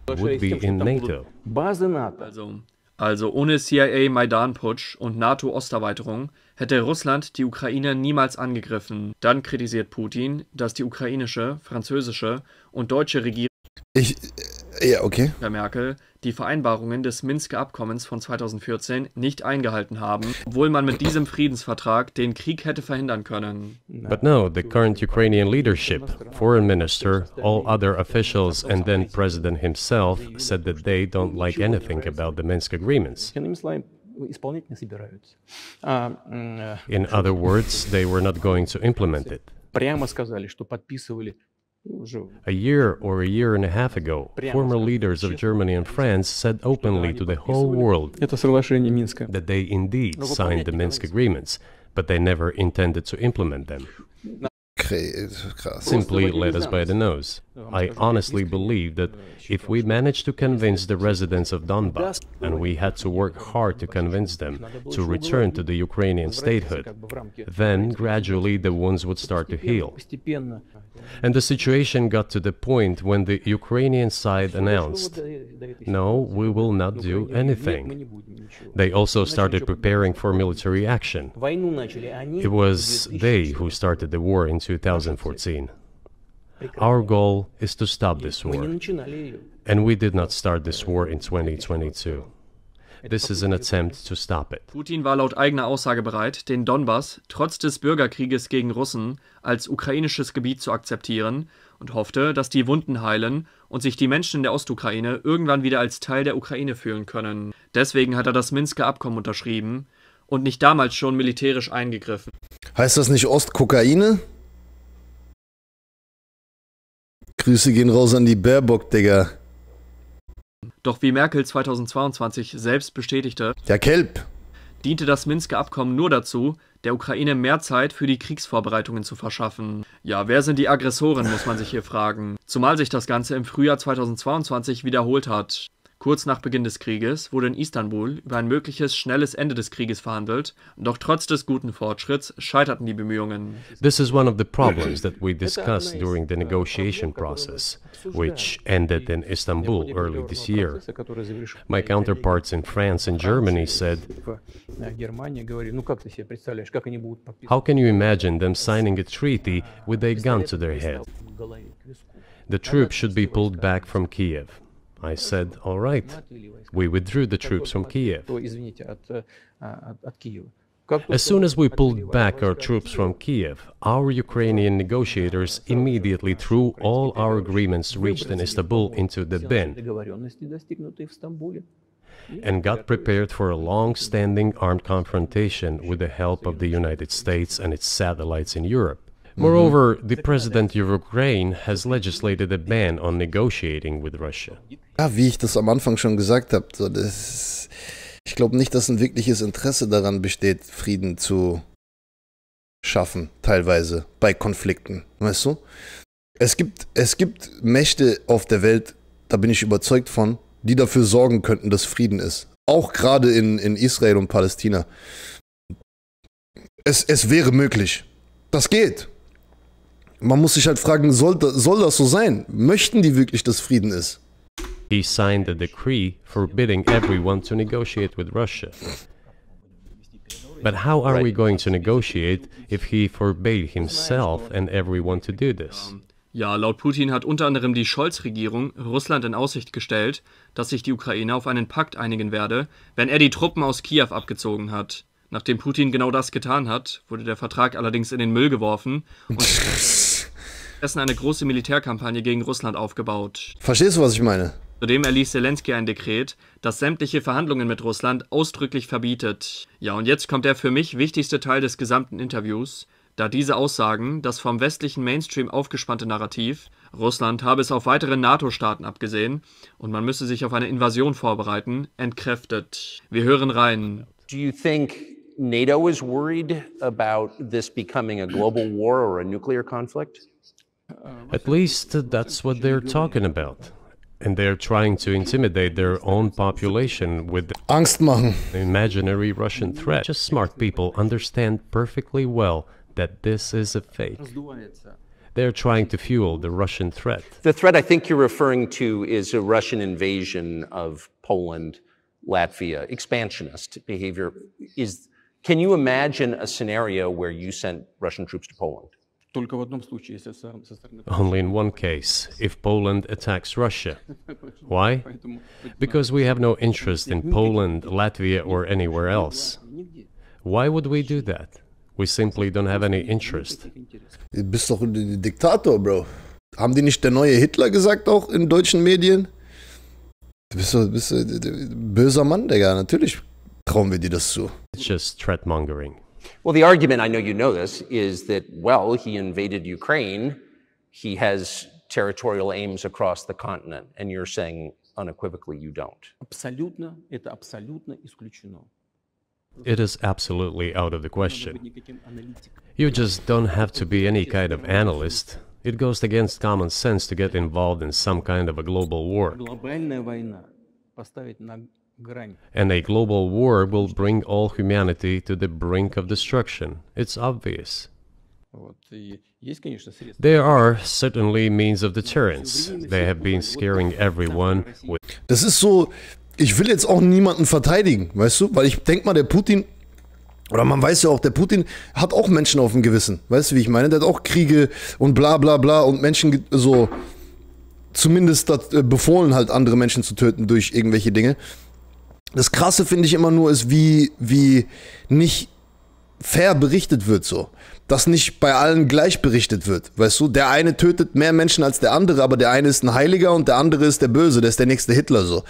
Would be in NATO. Also, also ohne CIA-Maidan-Putsch und NATO-Osterweiterung hätte Russland die Ukraine niemals angegriffen. Dann kritisiert Putin, dass die ukrainische, französische und deutsche Regierung. Ich, Ja, okay. Herr Merkel, die Vereinbarungen des Minsker Abkommens von 2014 nicht eingehalten haben, obwohl man mit diesem Friedensvertrag den Krieg hätte verhindern können. But no, the current Ukrainian leadership, foreign minister, all other officials and then president himself said that they don't like anything about the Minsk agreements. In other words, they were not going to implement it. прямо сказали, что подписывали a year or a year and a half ago, former leaders of Germany and France said openly to the whole world that they indeed signed the Minsk agreements, but they never intended to implement them. Simply led us by the nose. I honestly believe that if we managed to convince the residents of Donbass, and we had to work hard to convince them to return to the Ukrainian statehood, then gradually the wounds would start to heal. And the situation got to the point when the Ukrainian side announced, no, we will not do anything. They also started preparing for military action. It was they who started the war in 2014. Our goal is to stop this war. And we did not start this war in 2022. This is an attempt to stop it. Putin war laut eigener Aussage bereit, den Donbass trotz des Bürgerkrieges gegen Russen als ukrainisches Gebiet zu akzeptieren und hoffte, dass die Wunden heilen und sich die Menschen in der Ostukraine irgendwann wieder als Teil der Ukraine fühlen können. Deswegen hat er das Minsker Abkommen unterschrieben und nicht damals schon militärisch eingegriffen. Heißt das nicht Ostkokaine? Grüße gehen raus an die Baerbock, Digga. Doch wie Merkel 2022 selbst bestätigte, der Kelp, diente das Minsker Abkommen nur dazu, der Ukraine mehr Zeit für die Kriegsvorbereitungen zu verschaffen. Ja, wer sind die Aggressoren, muss man sich hier fragen. Zumal sich das Ganze im Frühjahr 2022 wiederholt hat. Kurz nach Beginn des Krieges wurde in Istanbul über ein mögliches schnelles Ende des Krieges verhandelt, doch trotz des guten Fortschritts scheiterten die Bemühungen. This is one of the problems [clears throat] that we discussed during the negotiation process, which ended in Istanbul early this year. My counterparts in France and Germany said, how can you imagine them signing a treaty with a gun to their head? The troops should be pulled back from Kiev. I said, all right, we withdrew the troops from Kiev. As soon as we pulled back our troops from Kiev, our Ukrainian negotiators immediately threw all our agreements reached in Istanbul into the bin and got prepared for a long-standing armed confrontation with the help of the United States and its satellites in Europe. Mm-hmm. Moreover, the president of Ukraine has legislated a ban on negotiating with Russia. ja, wie ich das am Anfang schon gesagt habe, so, ich glaube nicht, dass ein wirkliches Interesse daran besteht, Frieden zu schaffen, teilweise bei Konflikten, weißt du? Es gibt, es gibt Mächte auf der Welt, da bin ich überzeugt von, die dafür sorgen könnten, dass Frieden ist. Auch gerade in, in Israel und Palästina. Es, es wäre möglich. Das geht. Man muss sich halt fragen, soll, soll das so sein? Möchten die wirklich, dass Frieden ist? He signed a decree forbidding everyone to negotiate with Russia. But how are we going to negotiate if he forbade himself and everyone to do this? Ja, laut Putin hat unter anderem die Scholz-Regierung Russland in Aussicht gestellt, dass sich die Ukraine auf einen Pakt einigen werde, wenn er die Truppen aus Kiew abgezogen hat. Nachdem Putin genau das getan hat, wurde der Vertrag allerdings in den Müll geworfen und [laughs] stattdessen eine große Militärkampagne gegen Russland aufgebaut. Verstehst du, was ich meine? Zudem erließ Zelensky ein Dekret, das sämtliche Verhandlungen mit Russland ausdrücklich verbietet. Ja, und jetzt kommt der für mich wichtigste Teil des gesamten Interviews, da diese Aussagen das vom westlichen Mainstream aufgespannte Narrativ, Russland habe es auf weitere NATO-Staaten abgesehen und man müsse sich auf eine Invasion vorbereiten, entkräftet. Wir hören rein. Do you think NATO is worried about this becoming a global war or a nuclear conflict? At least that's what they're talking about. and they're trying to intimidate their own population with Angstmachen. imaginary Russian threat. Just smart people understand perfectly well that this is a fake. They're trying to fuel the Russian threat. The threat I think you're referring to is a Russian invasion of Poland, Latvia, expansionist behavior. Is can you imagine a scenario where you sent Russian troops to Poland? Only in one case, if Poland attacks Russia. Why? Because we have no interest in Poland, Latvia, or anywhere else. Why would we do that? We simply don't have any interest. Du bist doch ein Diktator, Bro. Haben die nicht der neue Hitler gesagt auch in deutschen Medien? Du bist so bist so, böser Mann, Digga. Natürlich trauen wir dir das zu. It's just threatmongering. Well, the argument, I know you know this, is that, well, he invaded Ukraine, he has territorial aims across the continent, and you're saying unequivocally you don't. It is absolutely out of the question. You just don't have to be any kind of analyst. It goes against common sense to get involved in some kind of a global war. And a global war will bring all humanity to the brink of destruction. It's obvious. There are certainly means of deterrence. They have been scaring everyone with Das ist so, ich will jetzt auch niemanden verteidigen, weißt du? Weil ich denke mal, der Putin, oder man weiß ja auch, der Putin hat auch Menschen auf dem Gewissen. Weißt du, wie ich meine? Der hat auch Kriege und bla bla bla und Menschen so zumindest das, äh, befohlen, halt andere Menschen zu töten durch irgendwelche Dinge. Das Krasse finde ich immer nur ist, wie, wie nicht fair berichtet wird so. Dass nicht bei allen gleich berichtet wird. Weißt du, der eine tötet mehr Menschen als der andere, aber der eine ist ein Heiliger und der andere ist der Böse, der ist der nächste Hitler so.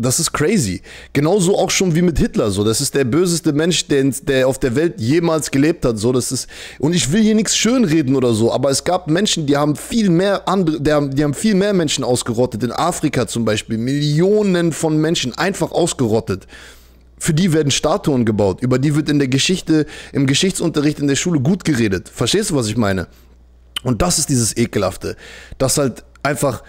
Das ist crazy. Genauso auch schon wie mit Hitler. So, das ist der böseste Mensch, der, der auf der Welt jemals gelebt hat. So, das ist. Und ich will hier nichts schönreden oder so, aber es gab Menschen, die haben viel mehr andere, die haben, die haben viel mehr Menschen ausgerottet. In Afrika zum Beispiel Millionen von Menschen einfach ausgerottet. Für die werden Statuen gebaut. Über die wird in der Geschichte, im Geschichtsunterricht in der Schule gut geredet. Verstehst du, was ich meine? Und das ist dieses ekelhafte, dass halt einfach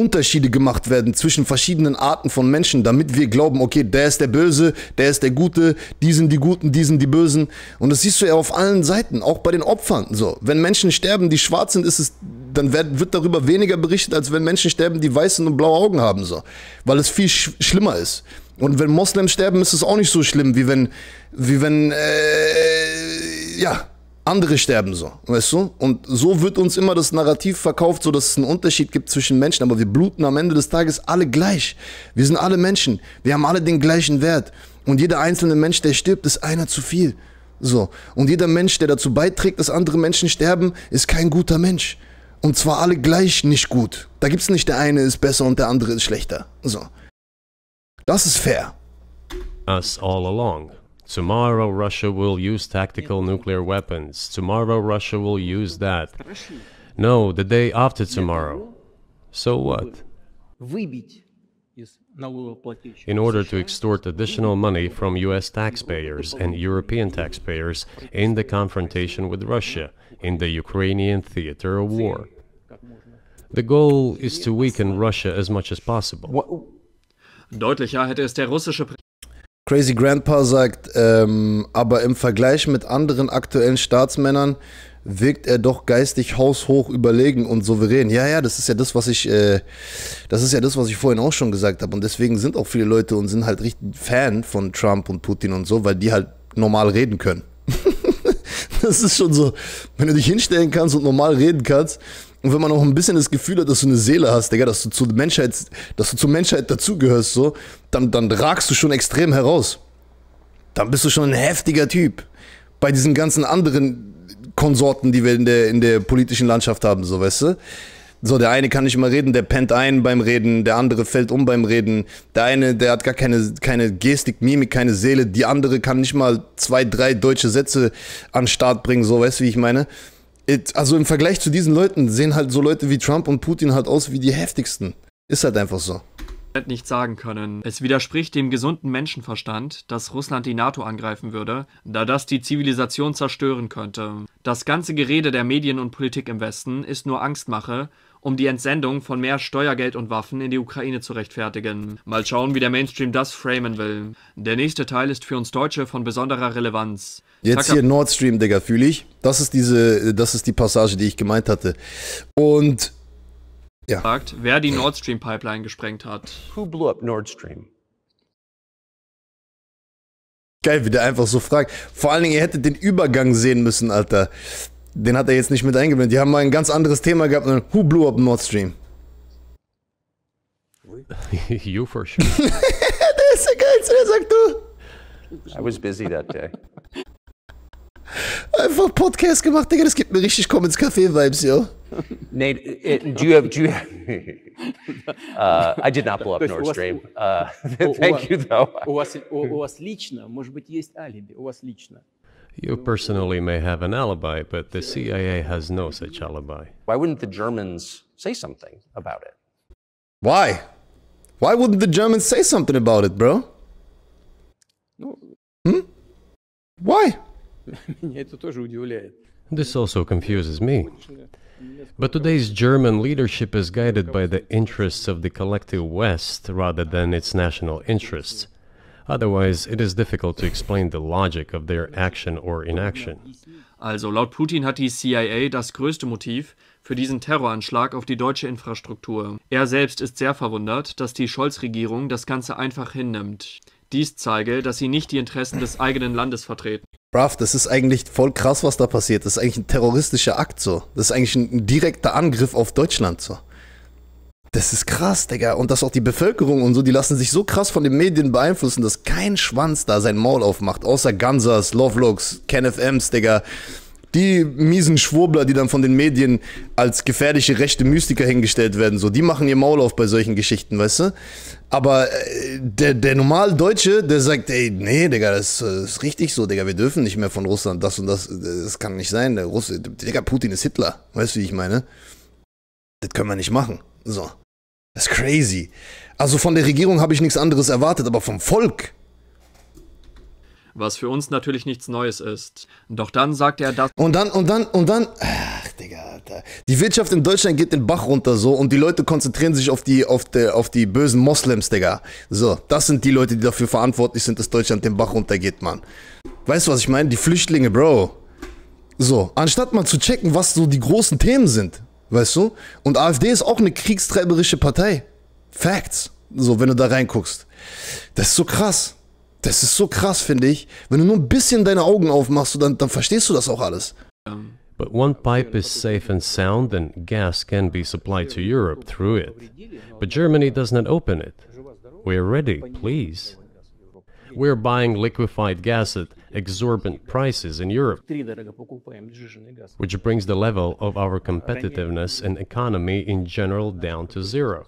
Unterschiede gemacht werden zwischen verschiedenen Arten von Menschen, damit wir glauben, okay, der ist der Böse, der ist der Gute, die sind die Guten, die sind die Bösen. Und das siehst du ja auf allen Seiten, auch bei den Opfern. So, wenn Menschen sterben, die schwarz sind, ist es, dann wird, wird darüber weniger berichtet, als wenn Menschen sterben, die weiße und blaue Augen haben, so, weil es viel sch schlimmer ist. Und wenn Moslems sterben, ist es auch nicht so schlimm, wie wenn, wie wenn, äh, ja, andere sterben so, weißt du? Und so wird uns immer das Narrativ verkauft, so dass es einen Unterschied gibt zwischen Menschen, aber wir bluten am Ende des Tages alle gleich. Wir sind alle Menschen, wir haben alle den gleichen Wert und jeder einzelne Mensch, der stirbt, ist einer zu viel. So, und jeder Mensch, der dazu beiträgt, dass andere Menschen sterben, ist kein guter Mensch. Und zwar alle gleich nicht gut. Da gibt es nicht der eine ist besser und der andere ist schlechter. So. Das ist fair. Us all along. Tomorrow Russia will use tactical nuclear weapons. Tomorrow Russia will use that. No, the day after tomorrow. So what? In order to extort additional money from US taxpayers and European taxpayers in the confrontation with Russia in the Ukrainian theater of war. The goal is to weaken Russia as much as possible. Deutlicher es der russische Crazy Grandpa sagt, ähm, aber im Vergleich mit anderen aktuellen Staatsmännern wirkt er doch geistig haushoch überlegen und souverän. Ja, ja, das ist ja das, was ich, äh, das ist ja das, was ich vorhin auch schon gesagt habe. Und deswegen sind auch viele Leute und sind halt richtig Fan von Trump und Putin und so, weil die halt normal reden können. [laughs] das ist schon so, wenn du dich hinstellen kannst und normal reden kannst, und wenn man auch ein bisschen das Gefühl hat, dass du eine Seele hast, Digga, dass du zur Menschheit, dass du zur Menschheit dazugehörst, so, dann, dann ragst du schon extrem heraus. Dann bist du schon ein heftiger Typ. Bei diesen ganzen anderen Konsorten, die wir in der, in der politischen Landschaft haben, so, weißt du? So, der eine kann nicht mal reden, der pennt ein beim Reden, der andere fällt um beim Reden, der eine, der hat gar keine, keine Gestik, Mimik, keine Seele, die andere kann nicht mal zwei, drei deutsche Sätze an den Start bringen, so, weißt du, wie ich meine? also im Vergleich zu diesen Leuten sehen halt so Leute wie Trump und Putin halt aus wie die heftigsten. Ist halt einfach so. Nicht sagen können. Es widerspricht dem gesunden Menschenverstand, dass Russland die NATO angreifen würde, da das die Zivilisation zerstören könnte. Das ganze Gerede der Medien und Politik im Westen ist nur Angstmache, um die Entsendung von mehr Steuergeld und Waffen in die Ukraine zu rechtfertigen. Mal schauen, wie der Mainstream das framen will. Der nächste Teil ist für uns Deutsche von besonderer Relevanz. Jetzt hier Nord Stream, Digga, fühle ich. Das ist diese, das ist die Passage, die ich gemeint hatte. Und ja. Fragt, wer die Nord Stream Pipeline gesprengt hat. Who blew up Nord Stream? Geil, wie der einfach so fragt. Vor allen Dingen, ihr hättet den Übergang sehen müssen, Alter. Den hat er jetzt nicht mit eingeblendet. Die haben mal ein ganz anderes Thema gehabt. Und who blew up Nord Stream? [laughs] you for sure. [laughs] der ist der Geilste, der sagt du. I was busy that day. Äh, einfach Podcast gemacht, Digga. Das gibt mir richtig Commons Café-Vibes, yo. Nate, it, do you have? Do you? Have, [laughs] uh, I did not blow up Nord Stream. Uh, [laughs] thank you, though. У вас лично, может быть, есть алиби. У вас лично. You personally may have an alibi, but the CIA has no such alibi. Why wouldn't the Germans say something about it? Why? Why wouldn't the Germans say something about it, bro? Hmm? Why? [laughs] This also confuses me. But today's German leadership is guided by the interests of the collective West rather than its national interests. Otherwise, it is difficult to explain the logic of their action or inaction. Also, laut Putin hat die CIA das größte Motiv für diesen Terroranschlag auf die deutsche Infrastruktur. Er selbst ist sehr verwundert, dass die Scholz-Regierung das Ganze einfach hinnimmt. Dies zeige, dass sie nicht die Interessen des eigenen Landes vertreten. Brav, das ist eigentlich voll krass, was da passiert. Das ist eigentlich ein terroristischer Akt so. Das ist eigentlich ein, ein direkter Angriff auf Deutschland so. Das ist krass, Digga. Und dass auch die Bevölkerung und so, die lassen sich so krass von den Medien beeinflussen, dass kein Schwanz da sein Maul aufmacht. Außer Gansas, Lovelocks, KenFMs, Digga die miesen Schwurbler, die dann von den Medien als gefährliche rechte Mystiker hingestellt werden, so, die machen ihr Maul auf bei solchen Geschichten, weißt du? Aber äh, der, der normal Deutsche, der sagt, ey, nee, Digga, das, das äh, ist richtig so, Digga, wir dürfen nicht mehr von Russland das und das, das kann nicht sein, der Russe, Digga, Putin ist Hitler, weißt du, wie ich meine? Das können wir nicht machen, so. Das ist crazy. Also von der Regierung habe ich nichts anderes erwartet, aber vom Volk, was für uns natürlich nichts Neues ist. Doch dann sagt er das. Und dann, und dann, und dann. Ach, Digga, Alter. Die Wirtschaft in Deutschland geht den Bach runter so und die Leute konzentrieren sich auf die, auf die, auf die bösen Moslems, Digga. So, das sind die Leute, die dafür verantwortlich sind, dass Deutschland den Bach runtergeht, Mann. Weißt du, was ich meine? Die Flüchtlinge, Bro. So, anstatt mal zu checken, was so die großen Themen sind, weißt du? Und AfD ist auch eine kriegstreiberische Partei. Facts. So, wenn du da reinguckst. Das ist so krass. Das ist so krass, finde ich. Wenn du nur ein bisschen deine Augen aufmachst, dann, dann verstehst du das auch alles. But one pipe is safe and sound and gas can be supplied to Europe through it. But Germany does not open it. We're ready, please. We're buying liquefied gas at exorbitant prices in Europe, which brings the level of our competitiveness and economy in general down to zero.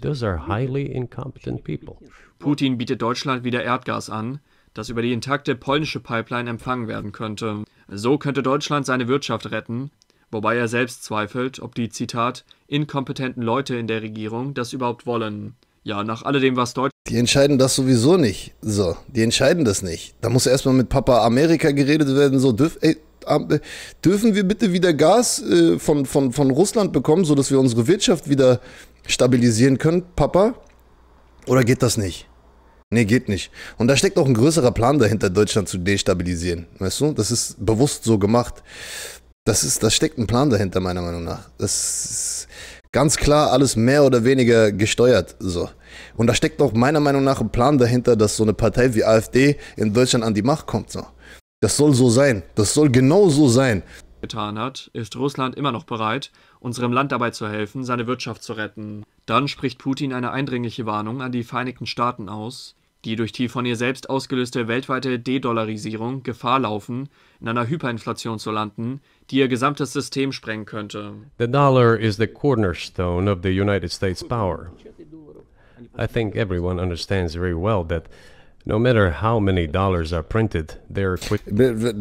Those are highly incompetent people. Putin bietet Deutschland wieder Erdgas an, das über die intakte polnische Pipeline empfangen werden könnte. So könnte Deutschland seine Wirtschaft retten, wobei er selbst zweifelt, ob die, Zitat, inkompetenten Leute in der Regierung das überhaupt wollen. Ja, nach alledem, was Deutschland. Die entscheiden das sowieso nicht. So, die entscheiden das nicht. Da muss erstmal mit Papa Amerika geredet werden, so, dürf, ey, äh, dürfen wir bitte wieder Gas äh, von, von, von Russland bekommen, sodass wir unsere Wirtschaft wieder stabilisieren können, Papa? Oder geht das nicht? Nee, geht nicht. Und da steckt auch ein größerer Plan dahinter, Deutschland zu destabilisieren. Weißt du? Das ist bewusst so gemacht. Das ist, da steckt ein Plan dahinter, meiner Meinung nach. Das ist ganz klar alles mehr oder weniger gesteuert. So. Und da steckt auch meiner Meinung nach ein Plan dahinter, dass so eine Partei wie AfD in Deutschland an die Macht kommt. So. Das soll so sein. Das soll genau so sein. Getan hat, ist Russland immer noch bereit, unserem Land dabei zu helfen, seine Wirtschaft zu retten. Dann spricht Putin eine eindringliche Warnung an die Vereinigten Staaten aus, die durch die von ihr selbst ausgelöste weltweite Dedollarisierung Gefahr laufen, in einer Hyperinflation zu landen, die ihr gesamtes System sprengen könnte. The dollar is the cornerstone of the United States power. I think everyone understands very well that No matter how many dollars are printed, they are quick.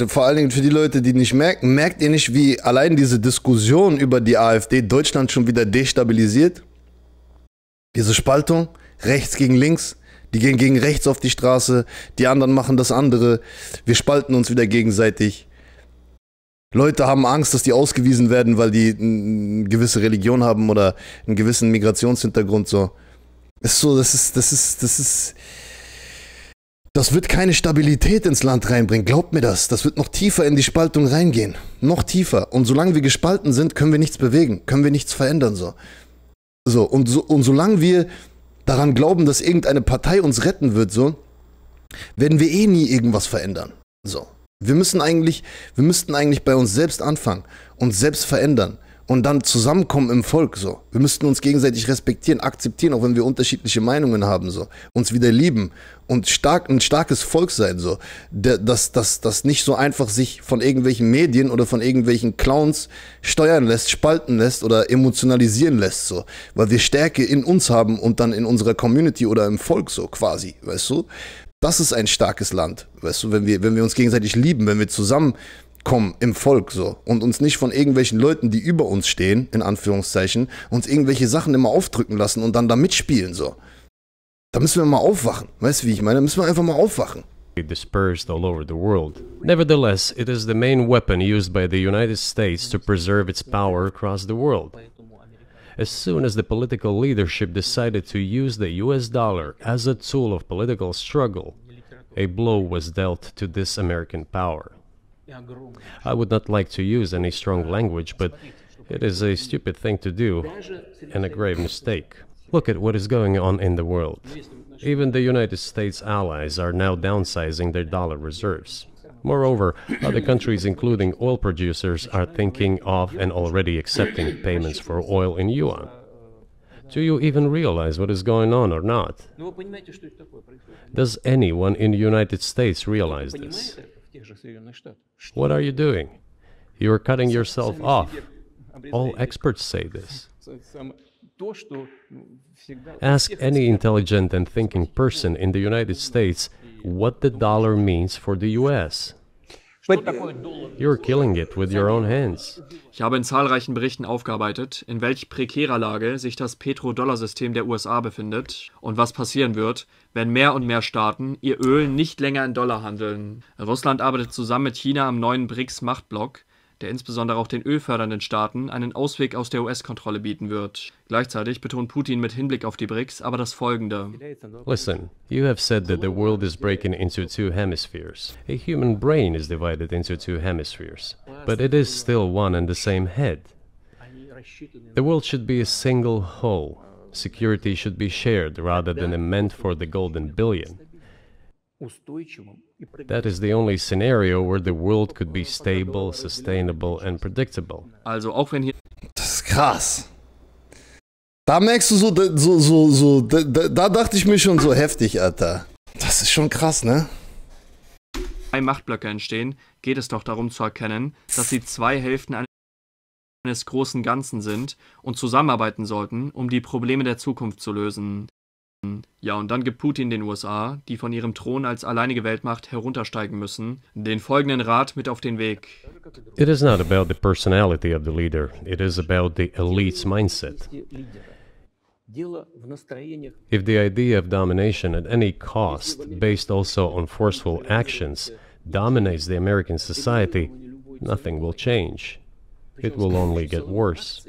Vor allen Dingen für die Leute, die nicht merken, merkt ihr nicht, wie allein diese Diskussion über die AfD Deutschland schon wieder destabilisiert? Diese Spaltung, rechts gegen links, die gehen gegen rechts auf die Straße, die anderen machen das andere, wir spalten uns wieder gegenseitig. Leute haben Angst, dass die ausgewiesen werden, weil die eine gewisse Religion haben oder einen gewissen Migrationshintergrund so. Ist so, das ist, das ist, das ist das wird keine Stabilität ins Land reinbringen, glaubt mir das. Das wird noch tiefer in die Spaltung reingehen. Noch tiefer. Und solange wir gespalten sind, können wir nichts bewegen, können wir nichts verändern. So. So, und, so, und solange wir daran glauben, dass irgendeine Partei uns retten wird, so, werden wir eh nie irgendwas verändern. So. Wir müssen eigentlich, wir müssten eigentlich bei uns selbst anfangen, uns selbst verändern und dann zusammenkommen im Volk so. Wir müssten uns gegenseitig respektieren, akzeptieren, auch wenn wir unterschiedliche Meinungen haben so. Uns wieder lieben und stark, ein starkes Volk sein so. Dass das, das nicht so einfach sich von irgendwelchen Medien oder von irgendwelchen Clowns steuern lässt, spalten lässt oder emotionalisieren lässt so. Weil wir Stärke in uns haben und dann in unserer Community oder im Volk so quasi, weißt du? Das ist ein starkes Land, weißt du, wenn wir, wenn wir uns gegenseitig lieben, wenn wir zusammen kommen im Volk so und uns nicht von irgendwelchen Leuten, die über uns stehen, in Anführungszeichen, uns irgendwelche Sachen immer aufdrücken lassen und dann da mitspielen so. Da müssen wir mal aufwachen. Weißt du, wie ich meine? Da müssen wir einfach mal aufwachen. dispersed all over the world. Nevertheless, it is the main weapon used by the United States to preserve its power across the world. As soon as the political leadership decided to use the US dollar as a tool of political struggle, a blow was dealt to this American power. I would not like to use any strong language, but it is a stupid thing to do and a grave mistake. Look at what is going on in the world. Even the United States allies are now downsizing their dollar reserves. Moreover, other countries, including oil producers, are thinking of and already accepting payments for oil in yuan. Do you even realize what is going on or not? Does anyone in the United States realize this? What are you doing? You are cutting yourself off. All experts say this. [laughs] Ask any intelligent and thinking person in the United States what the dollar means for the US. you're killing it with your own hands. Ich habe in zahlreichen Berichten aufgearbeitet, in welch prekärer Lage sich das Petrodollarsystem der USA befindet und was passieren wird, wenn mehr und mehr Staaten ihr Öl nicht länger in Dollar handeln. Russland arbeitet zusammen mit China am neuen BRICS-Machtblock der insbesondere auch den ölfördernden Staaten einen Ausweg aus der US-Kontrolle bieten wird. Gleichzeitig betont Putin mit Hinblick auf die BRICS aber das folgende. Listen, you have said that the world is breaking into two hemispheres. A human brain is divided into two hemispheres, but it is still one and the same head. The world should be a single whole. Security should be shared rather than meant for the golden billion. That is the only scenario where the world could be stable, sustainable and predictable. Also auch wenn hier Das ist krass. Da merkst du so so so so da, da dachte ich mir schon so heftig, Alter. Das ist schon krass, ne? Zwei Machtblöcke entstehen, geht es doch darum zu erkennen, dass sie zwei Hälften eines großen Ganzen sind und zusammenarbeiten sollten, um die Probleme der Zukunft zu lösen. Ja, und dann gibt Putin den USA, die von ihrem Thron als alleinige Weltmacht heruntersteigen müssen, den folgenden Rat mit auf den Weg. It is not about the personality of the leader, it is about the elite's mindset. If the idea of domination at any cost, based also on forceful actions, dominates the American society, nothing will change. It will only get worse.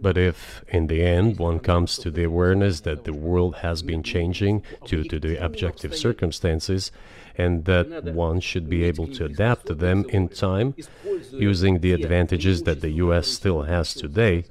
But if, in the end, one comes to the awareness that the world has been changing due to the objective circumstances, and that one should be able to adapt to them in time, using the advantages that the US still has today,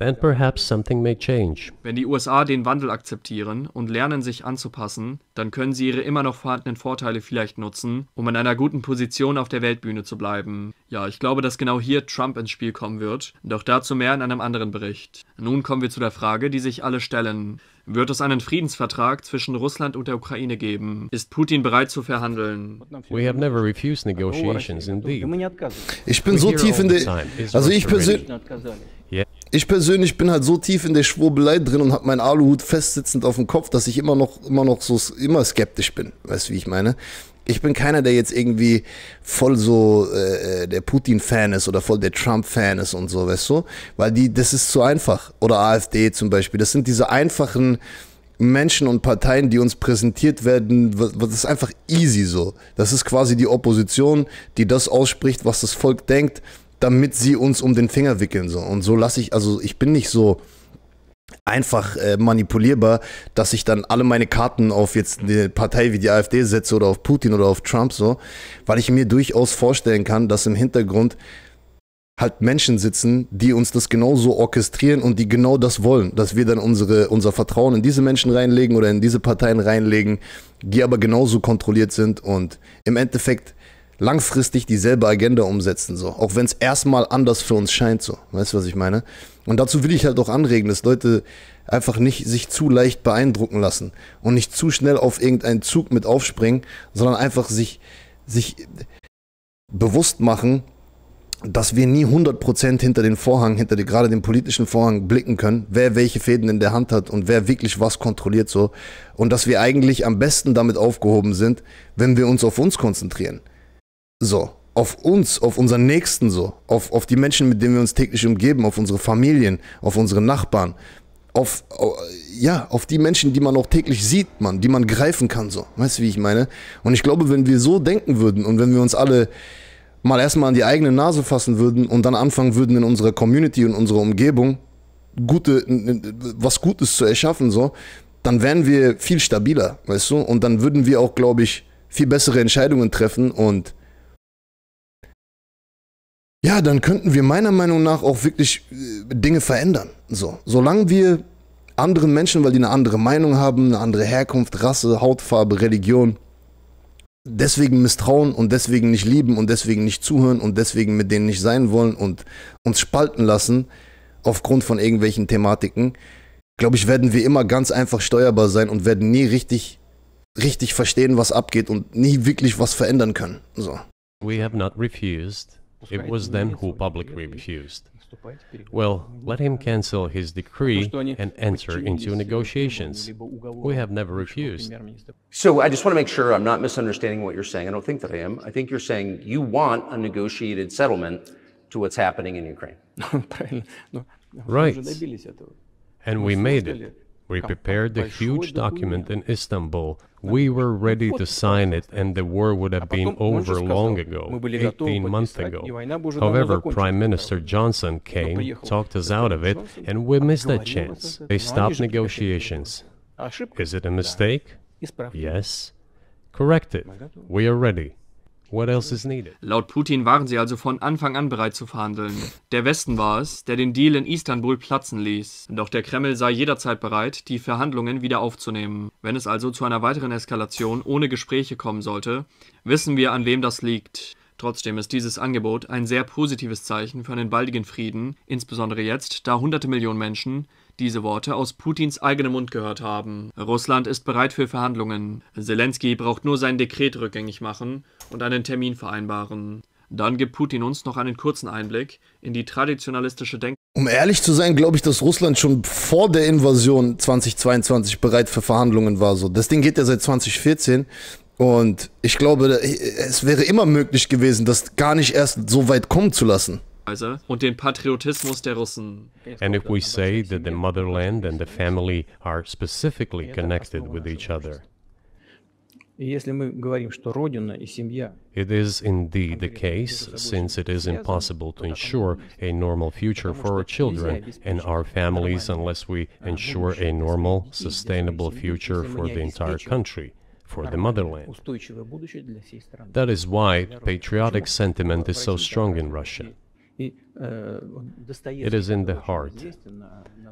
Then perhaps something may change. Wenn die USA den Wandel akzeptieren und lernen, sich anzupassen, dann können sie ihre immer noch vorhandenen Vorteile vielleicht nutzen, um in einer guten Position auf der Weltbühne zu bleiben. Ja, ich glaube, dass genau hier Trump ins Spiel kommen wird, doch dazu mehr in einem anderen Bericht. Nun kommen wir zu der Frage, die sich alle stellen. Wird es einen Friedensvertrag zwischen Russland und der Ukraine geben? Ist Putin bereit zu verhandeln? Ich bin so tief in der... Also ich persönlich ich persönlich bin halt so tief in der Schwurbelei drin und habe meinen Aluhut festsitzend auf dem Kopf, dass ich immer noch, immer noch so immer skeptisch bin. Weißt du, wie ich meine? Ich bin keiner, der jetzt irgendwie voll so äh, der Putin-Fan ist oder voll der Trump-Fan ist und so, weißt du? Weil die, das ist zu einfach. Oder AfD zum Beispiel. Das sind diese einfachen Menschen und Parteien, die uns präsentiert werden, das ist einfach easy so. Das ist quasi die Opposition, die das ausspricht, was das Volk denkt damit sie uns um den Finger wickeln. So. Und so lasse ich, also ich bin nicht so einfach äh, manipulierbar, dass ich dann alle meine Karten auf jetzt eine Partei wie die AfD setze oder auf Putin oder auf Trump so, weil ich mir durchaus vorstellen kann, dass im Hintergrund halt Menschen sitzen, die uns das genauso orchestrieren und die genau das wollen, dass wir dann unsere, unser Vertrauen in diese Menschen reinlegen oder in diese Parteien reinlegen, die aber genauso kontrolliert sind und im Endeffekt langfristig dieselbe Agenda umsetzen, so. Auch wenn es erstmal anders für uns scheint, so. Weißt du, was ich meine? Und dazu will ich halt auch anregen, dass Leute einfach nicht sich zu leicht beeindrucken lassen und nicht zu schnell auf irgendeinen Zug mit aufspringen, sondern einfach sich, sich bewusst machen, dass wir nie 100% hinter den Vorhang, hinter die, gerade den politischen Vorhang blicken können, wer welche Fäden in der Hand hat und wer wirklich was kontrolliert so. Und dass wir eigentlich am besten damit aufgehoben sind, wenn wir uns auf uns konzentrieren. So, auf uns, auf unseren Nächsten so, auf, auf die Menschen, mit denen wir uns täglich umgeben, auf unsere Familien, auf unsere Nachbarn, auf, ja, auf die Menschen, die man auch täglich sieht, man, die man greifen kann, so. Weißt du, wie ich meine? Und ich glaube, wenn wir so denken würden und wenn wir uns alle mal erstmal an die eigene Nase fassen würden und dann anfangen würden, in unserer Community und unserer Umgebung gute, was Gutes zu erschaffen, so, dann wären wir viel stabiler, weißt du? Und dann würden wir auch, glaube ich, viel bessere Entscheidungen treffen und ja, dann könnten wir meiner Meinung nach auch wirklich äh, Dinge verändern. So, solange wir anderen Menschen, weil die eine andere Meinung haben, eine andere Herkunft, Rasse, Hautfarbe, Religion, deswegen misstrauen und deswegen nicht lieben und deswegen nicht zuhören und deswegen mit denen nicht sein wollen und uns spalten lassen aufgrund von irgendwelchen Thematiken, glaube ich, werden wir immer ganz einfach steuerbar sein und werden nie richtig richtig verstehen, was abgeht und nie wirklich was verändern können. So. We have not refused It was them who publicly refused. Well, let him cancel his decree and enter into negotiations. We have never refused. So I just want to make sure I'm not misunderstanding what you're saying. I don't think that I am. I think you're saying you want a negotiated settlement to what's happening in Ukraine. [laughs] right. And we made it. We prepared a huge document in Istanbul we were ready to sign it and the war would have been over long ago, 18 months ago. However, Prime Minister Johnson came, talked us out of it, and we missed that chance. They stopped negotiations. Is it a mistake? Yes. Correct it. We are ready. What else is needed? Laut Putin waren sie also von Anfang an bereit zu verhandeln. Der Westen war es, der den Deal in Istanbul platzen ließ. Doch der Kreml sei jederzeit bereit, die Verhandlungen wieder aufzunehmen. Wenn es also zu einer weiteren Eskalation ohne Gespräche kommen sollte, wissen wir, an wem das liegt. Trotzdem ist dieses Angebot ein sehr positives Zeichen für einen baldigen Frieden, insbesondere jetzt, da hunderte Millionen Menschen diese Worte aus Putins eigenem Mund gehört haben. Russland ist bereit für Verhandlungen. Zelensky braucht nur sein Dekret rückgängig machen und einen Termin vereinbaren. Dann gibt Putin uns noch einen kurzen Einblick in die traditionalistische Denkweise. Um ehrlich zu sein, glaube ich, dass Russland schon vor der Invasion 2022 bereit für Verhandlungen war. So, das Ding geht ja seit 2014. Und ich glaube, äh, es wäre immer möglich gewesen, das gar nicht erst so weit kommen zu lassen. Also, und den Patriotismus der Russen. And if we say that the motherland and the family are specifically connected with each other, It is indeed the case, since it is impossible to ensure a normal future for our children and our families unless we ensure a normal, sustainable future for the entire country for the motherland. That is why patriotic sentiment is so strong in Russia. Э, it is in the heart.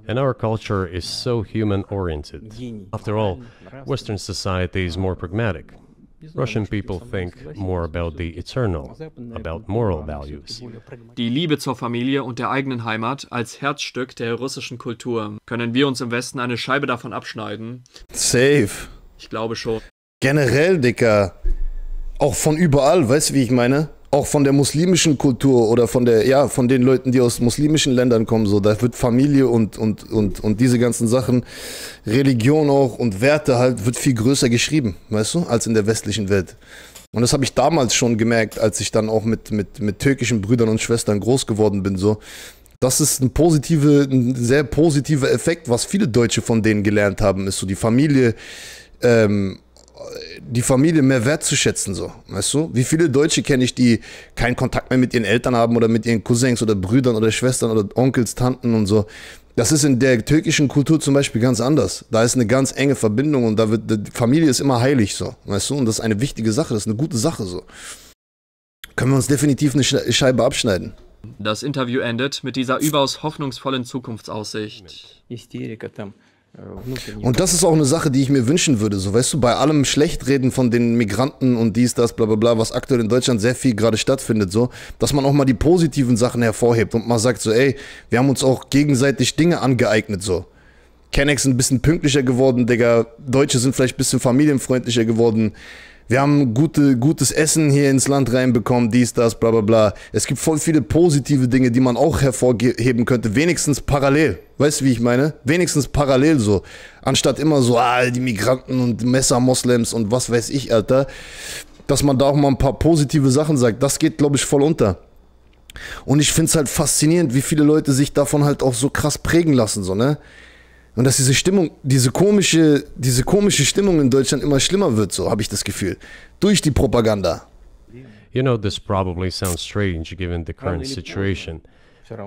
And our culture is so human oriented. After all, Western society is more pragmatic. Russian people think more about the eternal, about moral values. Die Liebe zur Familie und der eigenen Heimat als Herzstück der russischen Kultur. Können wir uns im Westen eine Scheibe davon abschneiden? Safe. Ich glaube schon. Generell, Dicker. Auch von überall, weißt du, wie ich meine? auch von der muslimischen Kultur oder von der, ja, von den Leuten, die aus muslimischen Ländern kommen, so, da wird Familie und, und, und, und diese ganzen Sachen, Religion auch und Werte halt, wird viel größer geschrieben, weißt du, als in der westlichen Welt. Und das habe ich damals schon gemerkt, als ich dann auch mit, mit, mit türkischen Brüdern und Schwestern groß geworden bin, so. Das ist ein, positive, ein sehr positiver Effekt, was viele Deutsche von denen gelernt haben, ist so die Familie ähm, die Familie mehr wertzuschätzen, so, weißt du? Wie viele Deutsche kenne ich, die keinen Kontakt mehr mit ihren Eltern haben oder mit ihren Cousins oder Brüdern oder Schwestern oder Onkels, Tanten und so. Das ist in der türkischen Kultur zum Beispiel ganz anders. Da ist eine ganz enge Verbindung und da wird, die Familie ist immer heilig, so, weißt du? Und das ist eine wichtige Sache, das ist eine gute Sache, so. Können wir uns definitiv eine Scheibe abschneiden. Das Interview endet mit dieser überaus hoffnungsvollen Zukunftsaussicht. Und das ist auch eine Sache, die ich mir wünschen würde. So, weißt du, bei allem Schlechtreden von den Migranten und dies, das, bla, bla, bla, was aktuell in Deutschland sehr viel gerade stattfindet, so, dass man auch mal die positiven Sachen hervorhebt und mal sagt, so, ey, wir haben uns auch gegenseitig Dinge angeeignet, so. Kennex ein bisschen pünktlicher geworden, Digga. Deutsche sind vielleicht ein bisschen familienfreundlicher geworden wir haben gute, gutes Essen hier ins Land reinbekommen, dies, das, bla bla bla. Es gibt voll viele positive Dinge, die man auch hervorheben könnte, wenigstens parallel. Weißt du, wie ich meine? Wenigstens parallel so. Anstatt immer so, ah, die Migranten und Messer-Moslems und was weiß ich, Alter. Dass man da auch mal ein paar positive Sachen sagt, das geht, glaube ich, voll unter. Und ich finde es halt faszinierend, wie viele Leute sich davon halt auch so krass prägen lassen, so, ne? Und dass diese Stimmung, diese komische, diese komische Stimmung in Deutschland immer schlimmer wird, so habe ich das Gefühl. Durch die Propaganda. You know, this probably sounds strange given the current situation. But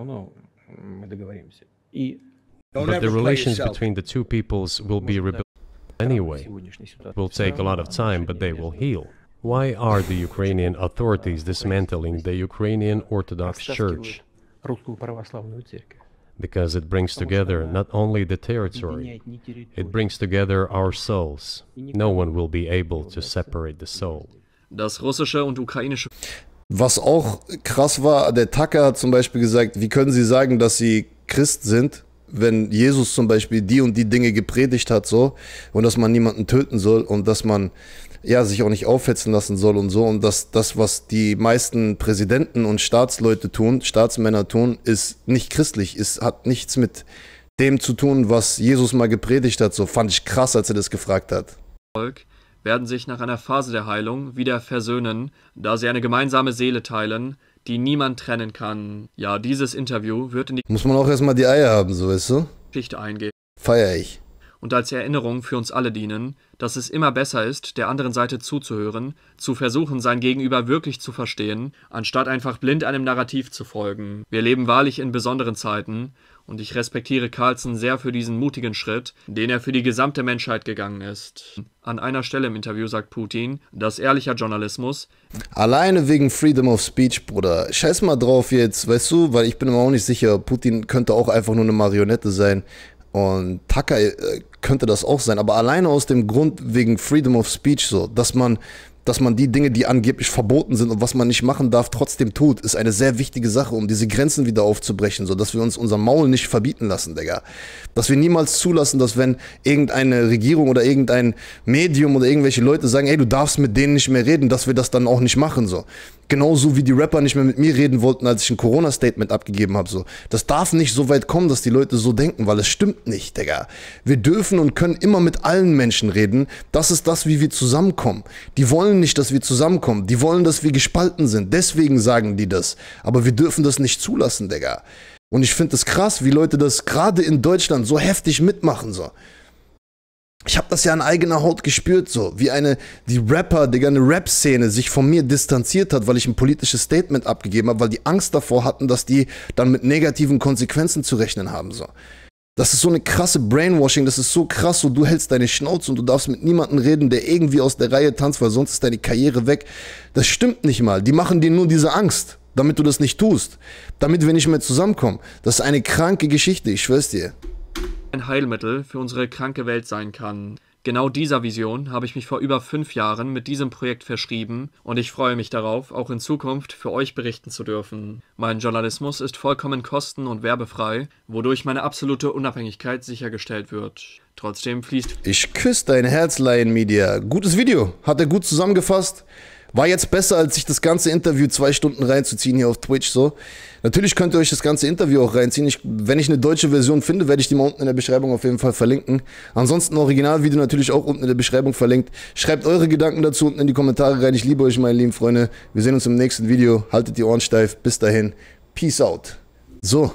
the relations between the two peoples will be rebuilt anyway. It will take a lot of time, but they will heal. Why are the Ukrainian authorities dismantling the Ukrainian Orthodox Church? because it brings together not only the territory, it brings together our souls. No one will be able to separate the soul. Das russische und ukrainische Was auch krass war, der Tucker hat zum Beispiel gesagt, wie können Sie sagen, dass Sie Christ sind, wenn Jesus zum Beispiel die und die Dinge gepredigt hat, so, und dass man niemanden töten soll und dass man ja, sich auch nicht aufhetzen lassen soll und so. Und dass das, was die meisten Präsidenten und Staatsleute tun, Staatsmänner tun, ist nicht christlich, Es hat nichts mit dem zu tun, was Jesus mal gepredigt hat. So fand ich krass, als er das gefragt hat. Volk werden sich nach einer Phase der Heilung wieder versöhnen, da sie eine gemeinsame Seele teilen, die niemand trennen kann. Ja, dieses Interview wird in die Muss man auch erstmal die Eier haben, so weißt du? Geschichte eingehen. Feier ich und als Erinnerung für uns alle dienen, dass es immer besser ist, der anderen Seite zuzuhören, zu versuchen, sein Gegenüber wirklich zu verstehen, anstatt einfach blind einem Narrativ zu folgen. Wir leben wahrlich in besonderen Zeiten, und ich respektiere Carlson sehr für diesen mutigen Schritt, den er für die gesamte Menschheit gegangen ist. An einer Stelle im Interview sagt Putin, dass ehrlicher Journalismus Alleine wegen Freedom of Speech, Bruder. Scheiß mal drauf jetzt, weißt du, weil ich bin mir auch nicht sicher, Putin könnte auch einfach nur eine Marionette sein. Und Tucker äh, könnte das auch sein, aber alleine aus dem Grund wegen Freedom of Speech so, dass man dass man die Dinge, die angeblich verboten sind und was man nicht machen darf, trotzdem tut, ist eine sehr wichtige Sache, um diese Grenzen wieder aufzubrechen, sodass wir uns unser Maul nicht verbieten lassen, Digga. Dass wir niemals zulassen, dass wenn irgendeine Regierung oder irgendein Medium oder irgendwelche Leute sagen, ey, du darfst mit denen nicht mehr reden, dass wir das dann auch nicht machen, so. Genauso wie die Rapper nicht mehr mit mir reden wollten, als ich ein Corona-Statement abgegeben habe, so. Das darf nicht so weit kommen, dass die Leute so denken, weil es stimmt nicht, Digga. Wir dürfen und können immer mit allen Menschen reden. Das ist das, wie wir zusammenkommen. Die wollen wollen nicht, dass wir zusammenkommen. Die wollen, dass wir gespalten sind. Deswegen sagen die das. Aber wir dürfen das nicht zulassen, Digga. Und ich finde es krass, wie Leute das gerade in Deutschland so heftig mitmachen, so. Ich habe das ja an eigener Haut gespürt, so wie eine, die Rapper, Digga, eine Rap-Szene sich von mir distanziert hat, weil ich ein politisches Statement abgegeben habe, weil die Angst davor hatten, dass die dann mit negativen Konsequenzen zu rechnen haben, so. Das ist so eine krasse Brainwashing, das ist so krass, so du hältst deine Schnauze und du darfst mit niemandem reden, der irgendwie aus der Reihe tanzt, weil sonst ist deine Karriere weg. Das stimmt nicht mal. Die machen dir nur diese Angst, damit du das nicht tust, damit wir nicht mehr zusammenkommen. Das ist eine kranke Geschichte, ich schwör's dir. Ein Heilmittel für unsere kranke Welt sein kann. Genau dieser Vision habe ich mich vor über fünf Jahren mit diesem Projekt verschrieben und ich freue mich darauf, auch in Zukunft für euch berichten zu dürfen. Mein Journalismus ist vollkommen kosten- und werbefrei, wodurch meine absolute Unabhängigkeit sichergestellt wird. Trotzdem fließt. Ich küsse dein Herz, Lion Media. Gutes Video. Hat er gut zusammengefasst. War jetzt besser, als sich das ganze Interview zwei Stunden reinzuziehen hier auf Twitch so. Natürlich könnt ihr euch das ganze Interview auch reinziehen. Ich, wenn ich eine deutsche Version finde, werde ich die mal unten in der Beschreibung auf jeden Fall verlinken. Ansonsten Originalvideo natürlich auch unten in der Beschreibung verlinkt. Schreibt eure Gedanken dazu unten in die Kommentare rein. Ich liebe euch, meine lieben Freunde. Wir sehen uns im nächsten Video. Haltet die Ohren steif. Bis dahin. Peace out. So.